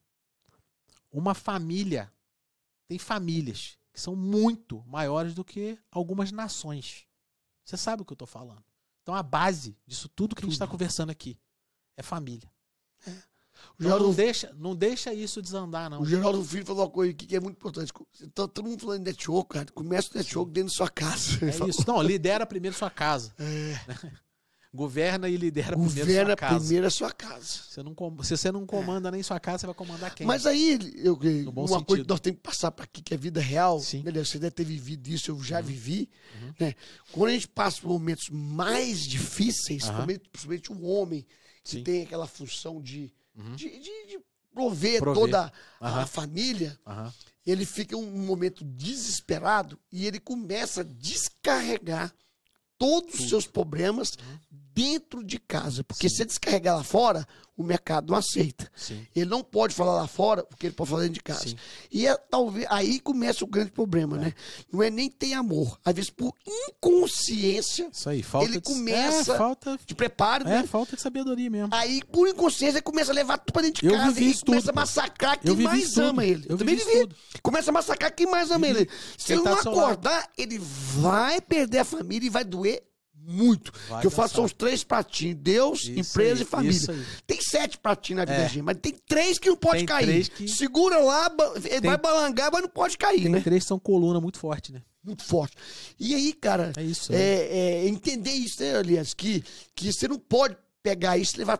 Uma família tem famílias que são muito maiores do que algumas nações. Você sabe o que eu estou falando. Então a base disso tudo que tudo. a gente está conversando aqui é família. É. O Geraldo... não, deixa, não deixa isso desandar, não. O Geraldo Filho falou uma coisa aqui que é muito importante. Você tá todo mundo falando de network, cara. Começa o network dentro da sua casa. É isso. Não, lidera primeiro sua casa. É. Governa e lidera Governa primeiro sua casa. primeiro a sua casa. Você não com... Se você não comanda é. nem sua casa, você vai comandar quem? Mas aí, eu, uma sentido. coisa que nós temos que passar para aqui, que é vida real. Sim. Beleza, você deve ter vivido isso, eu já uhum. vivi. Uhum. Né? Quando a gente passa por momentos mais difíceis, uhum. principalmente, principalmente o homem, que Sim. tem aquela função de uhum. de, de, de prover, prover, toda a, a família, ele fica um momento desesperado e ele começa a descarregar todos os seus problemas uhum dentro de casa. Porque Sim. se descarregar lá fora, o mercado não aceita. Sim. Ele não pode falar lá fora porque ele pode falar dentro de casa. Sim. E é, talvez aí começa o grande problema, é. né? Não é nem ter amor. Às vezes, por inconsciência, Isso aí, falta ele é, começa de, é, falta, de preparo. É, né? falta de sabedoria mesmo. Aí, por inconsciência, ele começa a levar tudo pra dentro de eu casa e começa a massacrar quem mais tudo. ama ele. Eu Também vivi. Tudo. Começa a massacrar quem mais ama ele. Se ele, ele tá não acordar, ele vai perder a família e vai doer muito. Vai que eu faço são os três pratinhos: Deus, isso empresa aí, e família. Tem sete pratinhos na vida, é. gente, mas tem três que não pode tem cair. Que... Segura lá, tem... vai balangar, mas não pode cair. Tem né? três são coluna muito forte, né? Muito forte. E aí, cara, é, isso, é, né? é entender isso, né, aliás, que, que você não pode pegar isso e levar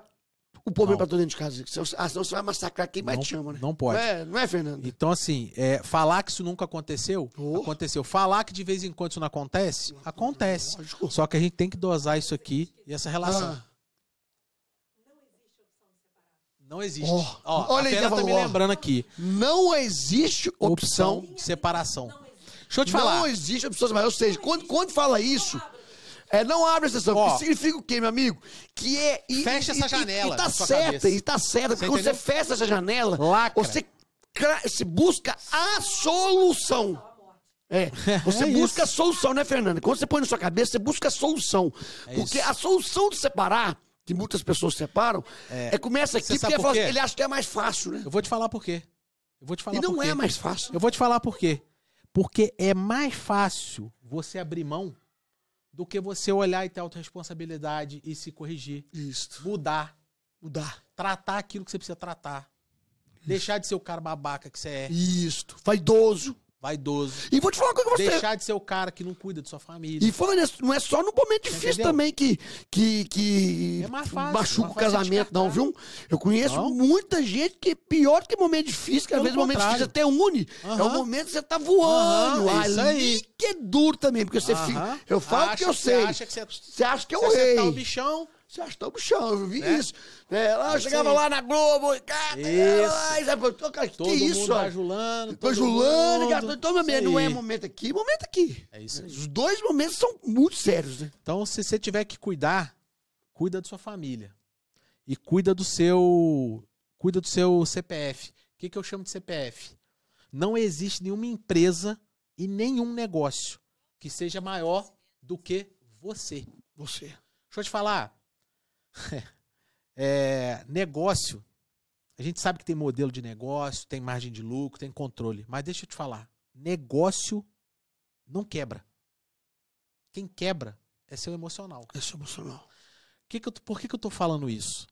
o problema para dentro de casa. Ah, senão você vai massacrar quem mais te chama, né? Não pode. É, não é, Fernando? Então, assim, é, falar que isso nunca aconteceu, oh. aconteceu. Falar que de vez em quando isso não acontece, não, acontece. Só que a gente tem que dosar isso aqui e essa relação. Ah. Não existe. Oh. Ó, Olha a Fernanda tá me lembrando aqui. Não existe opção, opção separação. Deixa eu te falar. Não existe opção separação. Ou seja, quando, quando fala isso... É, não abre a sessão. Ó, significa o quê, meu amigo? Que é. E, fecha e, essa janela. Tá e, tá certa, e tá certa. Você porque entendeu? você fecha essa janela, Lacra. você se busca a solução. É, você é busca isso. a solução, né, Fernanda? Quando você põe na sua cabeça, você busca a solução. É porque isso. a solução de separar, que muitas pessoas separam, é, é começa aqui porque por fala, ele acha que é mais fácil, né? Eu vou te falar por quê. Eu vou te falar e não é mais fácil. Eu vou te falar por quê. Porque é mais fácil você abrir mão do que você olhar e ter autorresponsabilidade e se corrigir. Isso. Mudar. Mudar. Tratar aquilo que você precisa tratar. Isso. Deixar de ser o cara babaca que você é. Isto. Vaidoso vaidoso. E vou te falar uma coisa que você. Deixar de ser o cara que não cuida de sua família. E falando isso, não é só no momento difícil Entendeu? também que, que, que é mais fácil, machuca mais o é casamento, não, viu? Eu conheço não. muita gente que é pior que momento difícil, que às vezes momento difícil até une. Uhum. É o momento que você tá voando. Uhum, é ali que é duro também, porque você uhum. fica. Eu falo o que eu sei. Você acha que você, é- você acha que eu rei. Você tá o bichão. Você acha tão chão, eu vi né? isso. Né? Ela chegava lá na Globo, tá, cara, que todo isso? Mundo julando todo julando mundo. Gata, então, meu amigo, não é momento aqui, momento aqui. É isso aí. Os dois momentos são muito sérios, né? Então, se você tiver que cuidar, cuida da sua família. E cuida do seu. Cuida do seu CPF. O que, que eu chamo de CPF? Não existe nenhuma empresa e nenhum negócio que seja maior do que você. Você. Deixa eu te falar, é, negócio. A gente sabe que tem modelo de negócio, tem margem de lucro, tem controle. Mas deixa eu te falar: negócio não quebra. Quem quebra é seu emocional. É seu emocional. Que que eu, por que, que eu estou falando isso?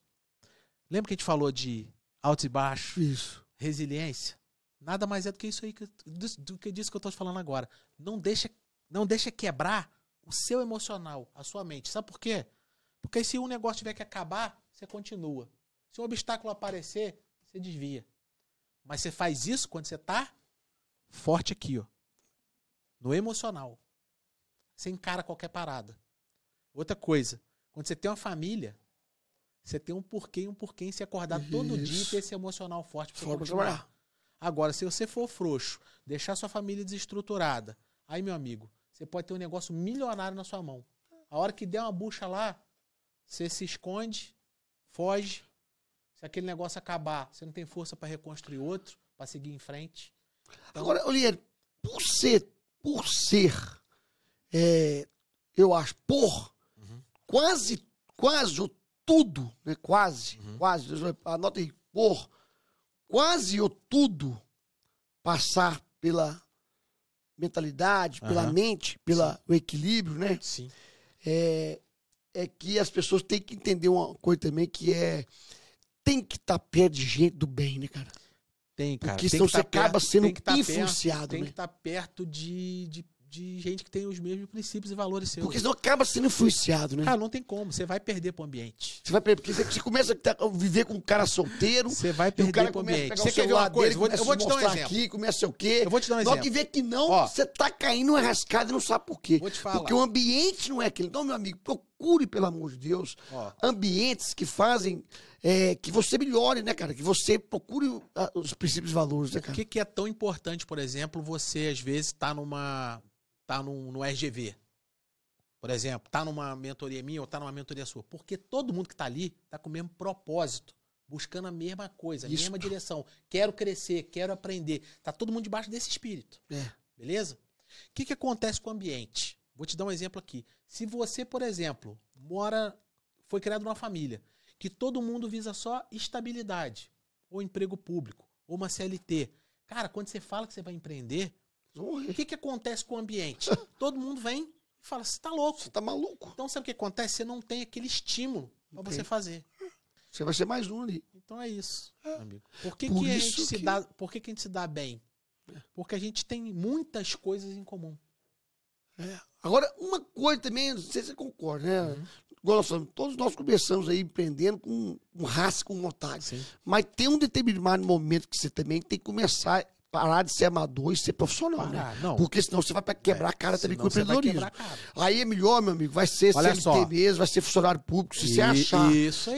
Lembra que a gente falou de alto e baixo? Isso. Resiliência? Nada mais é do que isso aí, que, do, do que disso que eu estou falando agora. Não deixa, não deixa quebrar o seu emocional, a sua mente. Sabe por quê? Porque se um negócio tiver que acabar, você continua. Se um obstáculo aparecer, você desvia. Mas você faz isso quando você está forte aqui, ó. No emocional. Você encara qualquer parada. Outra coisa, quando você tem uma família, você tem um porquê e um porquê em se acordar isso. todo dia e ter esse emocional forte para você continuar. Agora, se você for frouxo, deixar sua família desestruturada, aí, meu amigo, você pode ter um negócio milionário na sua mão. A hora que der uma bucha lá, você se esconde, foge. Se aquele negócio acabar, você não tem força para reconstruir outro, para seguir em frente. Então... Agora, Olier, por ser, por ser, é, eu acho, por uhum. quase, quase o tudo, né? quase, uhum. quase, anota aí, por quase o tudo passar pela mentalidade, uhum. pela mente, pelo equilíbrio, né? Sim. É, é que as pessoas têm que entender uma coisa também que é tem que estar tá perto de gente do bem, né, cara? Tem, cara. Porque tem senão tá você tá acaba perto, sendo tá influenciado. né? tem né? que estar tá perto de, de de gente que tem os mesmos princípios e valores seus. Porque senão acaba sendo influenciado, né? Cara, não tem como. Você vai perder pro ambiente. Você vai perder. Porque você começa tá, a viver com um cara solteiro. Você vai perder o cara pro ambiente. Você quer ver uma coisa? Dele, eu vou te dar um exemplo. aqui, começa o quê? Eu vou te dar um exemplo. Só que vê que não, Ó, você tá caindo uma rascada e não sabe por quê. Vou te falar. Porque o ambiente não é aquele. Então, meu amigo, procure, pelo amor de Deus, ambientes que fazem é, que você melhore, né, cara? Que você procure ah, os princípios e valores, né, cara? O que, que é tão importante, por exemplo, você às vezes tá numa. tá num, no RGV. Por exemplo, tá numa mentoria minha ou tá numa mentoria sua. Porque todo mundo que tá ali tá com o mesmo propósito buscando a mesma coisa, a Isso. mesma direção. Quero crescer, quero aprender. Tá todo mundo debaixo desse espírito. É. Beleza? O que, que acontece com o ambiente? Vou te dar um exemplo aqui. Se você, por exemplo, mora, foi criado numa família que todo mundo visa só estabilidade, ou emprego público, ou uma CLT. Cara, quando você fala que você vai empreender, o que, que acontece com o ambiente? todo mundo vem e fala: você tá louco. Você tá maluco. Então sabe o que acontece? Você não tem aquele estímulo para você fazer. Você vai ser mais um ali. Então é isso, é. amigo. Por que, por que a gente que... se dá, por que, que a gente se dá bem? É. Porque a gente tem muitas coisas em comum. É. Agora, uma coisa também, não sei se você concorda, né? Uhum. todos nós começamos aí empreendendo com um raça, com vontade. Sim. Mas tem um determinado momento que você também tem que começar parar de ser amador e ser profissional, parar, né? Não. Porque senão você vai para quebrar a é, cara também com o empreendedorismo. Aí é melhor, meu amigo, vai ser Olha CLT só. mesmo, vai ser funcionário público, se e, você achar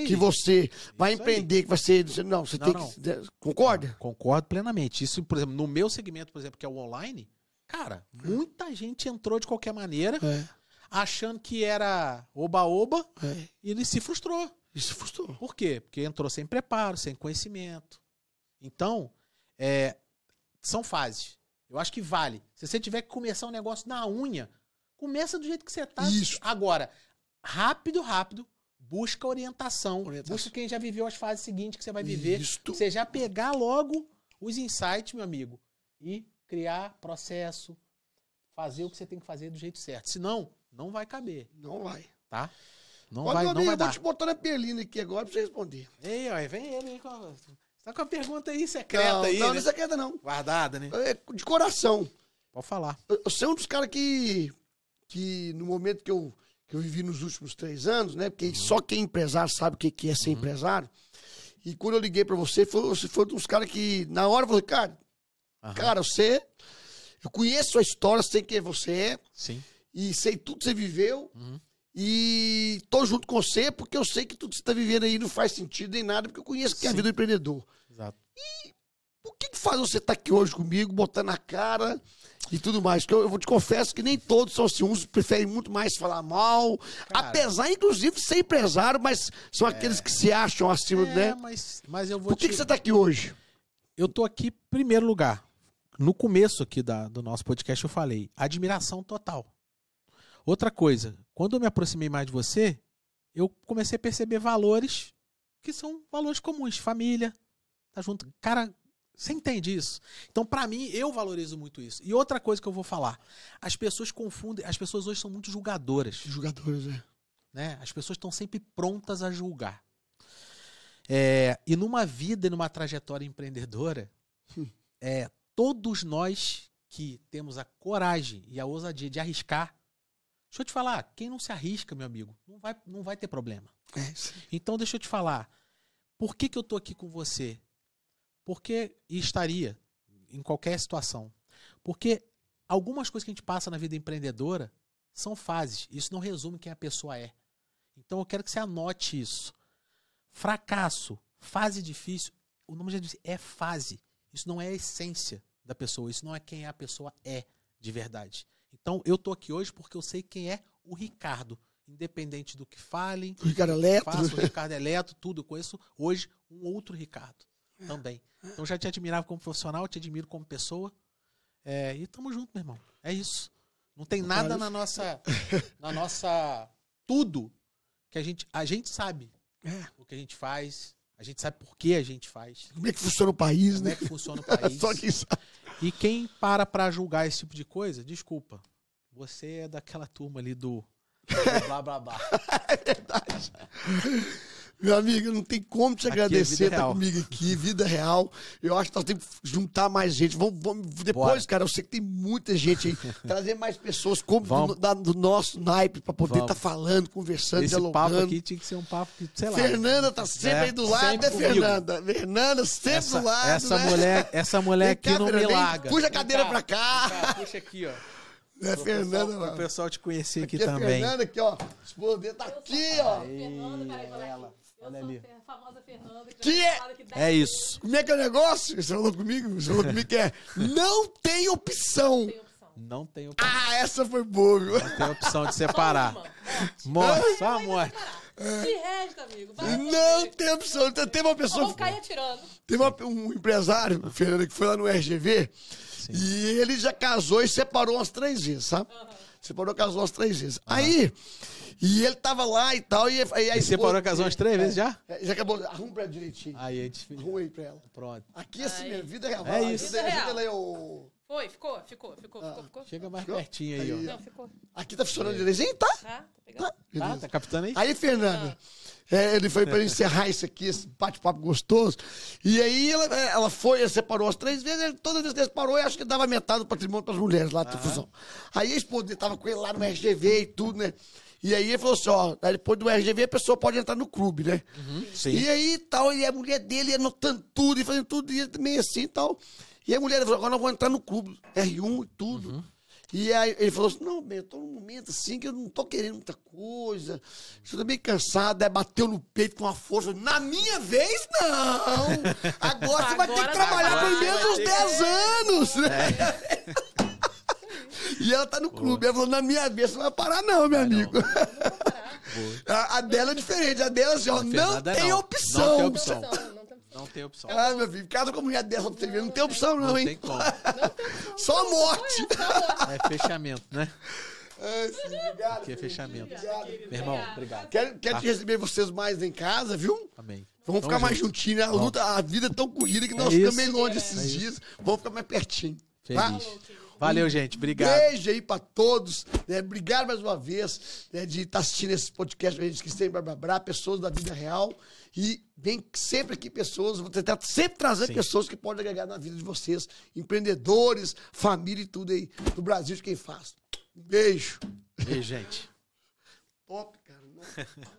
que você vai isso empreender, aí. que vai ser. Não, você não, tem não. que. Né, concorda? concordo plenamente. Isso, por exemplo, no meu segmento, por exemplo, que é o online, Cara, muita gente entrou de qualquer maneira, é. achando que era oba-oba, é. e ele se frustrou. Ele se frustrou. Por quê? Porque entrou sem preparo, sem conhecimento. Então, é, são fases. Eu acho que vale. Se você tiver que começar um negócio na unha, começa do jeito que você tá. Isso. Agora, rápido, rápido, busca orientação, orientação. Busca quem já viveu as fases seguintes que você vai viver. Isto. Você já pegar logo os insights, meu amigo, e criar processo, fazer o que você tem que fazer do jeito certo. Senão, não vai caber. Não vai. Tá? Não vai, não amigo, vai eu dar. te botar na perlina aqui agora pra você responder. Ei, ó, vem ele aí com a... Tá com a pergunta aí secreta não, aí. Não, né? não é secreta, não. Guardada, né? É, de coração. Pode falar. Eu, é sou um dos caras que, que, no momento que eu, que eu vivi nos últimos três anos, né? Porque uhum. só quem é empresário sabe o que, que é ser uhum. empresário. E quando eu liguei pra você, foi, você foi um dos caras que, na hora, eu falei, cara, Uhum. Cara, você. Eu conheço a história, sei quem é você é. Sim. E sei tudo que você viveu. Uhum. E tô junto com você porque eu sei que tudo que você tá vivendo aí não faz sentido nem nada, porque eu conheço que é a vida do empreendedor. Exato. E por que, que faz você estar tá aqui hoje comigo, botar na cara e tudo mais? Que eu, eu, te confesso que nem todos são assim, uns preferem muito mais falar mal, cara, apesar, inclusive, de ser empresário, mas são é, aqueles que se acham acima, é, né? Mas, mas eu vou Por que, te... que você está aqui hoje? Eu tô aqui, primeiro lugar, no começo aqui da, do nosso podcast eu falei, admiração total. Outra coisa, quando eu me aproximei mais de você, eu comecei a perceber valores que são valores comuns, família, tá junto. Cara, você entende isso? Então, para mim, eu valorizo muito isso. E outra coisa que eu vou falar, as pessoas confundem, as pessoas hoje são muito julgadoras. Julgadoras, é. Né? As pessoas estão sempre prontas a julgar. É, e numa vida, numa trajetória empreendedora, hum. é, todos nós que temos a coragem e a ousadia de arriscar, deixa eu te falar, quem não se arrisca, meu amigo, não vai, não vai ter problema. É então, deixa eu te falar, por que, que eu tô aqui com você? Porque estaria em qualquer situação. Porque algumas coisas que a gente passa na vida empreendedora são fases. Isso não resume quem a pessoa é. Então eu quero que você anote isso. Fracasso, fase difícil, o nome já disse, é fase. Isso não é a essência da pessoa. Isso não é quem a pessoa é de verdade. Então, eu tô aqui hoje porque eu sei quem é o Ricardo. Independente do que falem, o Ricardo é Eletro. Faço, o Ricardo é Eletro, tudo. Eu conheço hoje um outro Ricardo é. também. Então, já te admirava como profissional, te admiro como pessoa. É, e tamo junto, meu irmão. É isso. Não tem nada na nossa. Na nossa. Tudo que a gente. A gente sabe é. o que a gente faz. A gente sabe por que a gente faz. Como é que funciona o país, Como né? Como é que funciona o país. Só que sabe. E quem para para julgar esse tipo de coisa, desculpa. Você é daquela turma ali do blá blá blá. é verdade. Meu amigo, não tem como te é agradecer, é tá comigo aqui, vida real. Eu acho que nós temos que juntar mais gente. Vamos, vamos depois, Bora. cara, eu sei que tem muita gente aí. trazer mais pessoas como do, da, do, nosso naipe pra poder estar tá falando, conversando, Esse dialogando. Esse papo aqui tinha que ser um papo que, sei lá. Fernanda tá sempre é, aí do lado, né, Fernanda? Fernanda sempre essa, do lado, essa né? Mulher, essa mulher aqui não me larga. Puxa a cadeira cá, pra cá. cá. Puxa aqui, ó. É Fernanda, pessoal, O pessoal te conhecer aqui, aqui é também. Fernanda aqui, ó. Esposa dele tá aqui, ó. Fernanda, peraí, peraí. Olha ali. A famosa Fernanda. Que, que é? Que é isso. Como é que é o negócio? Você falou comigo? Você falou comigo que é. Não tem opção. Não tem opção. Ah, essa foi boa, viu? Não tem opção de separar. Morte, só a morte. De resto, amigo. não tem opção. Teve uma pessoa. Eu Vou cair atirando. Teve uma, um empresário, Fernando, que foi lá no RGV. Sim. E ele já casou e separou umas três vezes, sabe? Uhum. Separou, casou umas três vezes. Uhum. Aí e ele tava lá e tal. E, e, separou a casa umas três é, vezes já? É, já acabou. Arruma pra direitinho. Aí é difícil. Arruma aí pra ela. Pronto. Aqui assim aí. É é vida é real. É isso. Vida, vida real. é o... Foi, ficou, ficou, ficou, ah, ficou, Chega mais ficou? pertinho aí, ó. Não, ficou. Aqui tá funcionando é. direitinho, tá? Tá, tá, tá, tá, tá captando aí. Aí, Fernanda. Tá. É, ele foi para encerrar isso aqui, esse bate-papo gostoso. E aí ela, ela foi, ela separou as três vezes, ele, todas as vezes parou e acho que dava metade do patrimônio para as mulheres lá da uhum. Aí a esposa tava com ele lá no RGV e tudo, né? E aí ele falou assim, ó, depois do RGV a pessoa pode entrar no clube, né? Uhum, e aí tal, e a mulher dele anotando tudo e fazendo tudo, e meio assim e tal. E a mulher falou, agora eu vou entrar no clube, R1 e tudo. Uhum. E aí ele falou assim, não, bem, eu tô num momento assim que eu não tô querendo muita coisa, estou bem cansado, aí bateu no peito com uma força, na minha vez, não! Agora, você vai ter que trabalhar pelo menos uns 10 anos, né? É. E ela tá no clube. Ela falou, na minha vez, você não vai parar, não, meu vai ah, amigo. Não. a, a, dela é diferente. A dela, assim, ó, não tem não. opção. Não tem opção. Não tem opção. Ah, meu filho, casa com a mulher dessa pra você não tem opção, não, hein? Não tem como. Só morte. Tá então. É fechamento, né? obrigado, Aqui é fechamento. Obrigado. Meu irmão, obrigado. Quero, quero te tá. receber vocês mais em casa, viu? Amém. Vamos ficar mais juntinhos, né? A luta, a vida é tão corrida que nós é ficamos meio longe é. esses é dias. Vamos ficar mais pertinho. Tá? Feliz. Tá? Valeu, um gente. Obrigado. Beijo aí pra todos. Né? Obrigado mais uma vez né, de estar tá assistindo esse podcast. A gente que sempre blá, pessoas da vida real. E vem sempre aqui pessoas, vou tentar sempre trazer Sim. pessoas que podem agregar na vida de vocês. Empreendedores, família e tudo aí do Brasil de quem faz. Um beijo. Beijo, gente. Top, cara.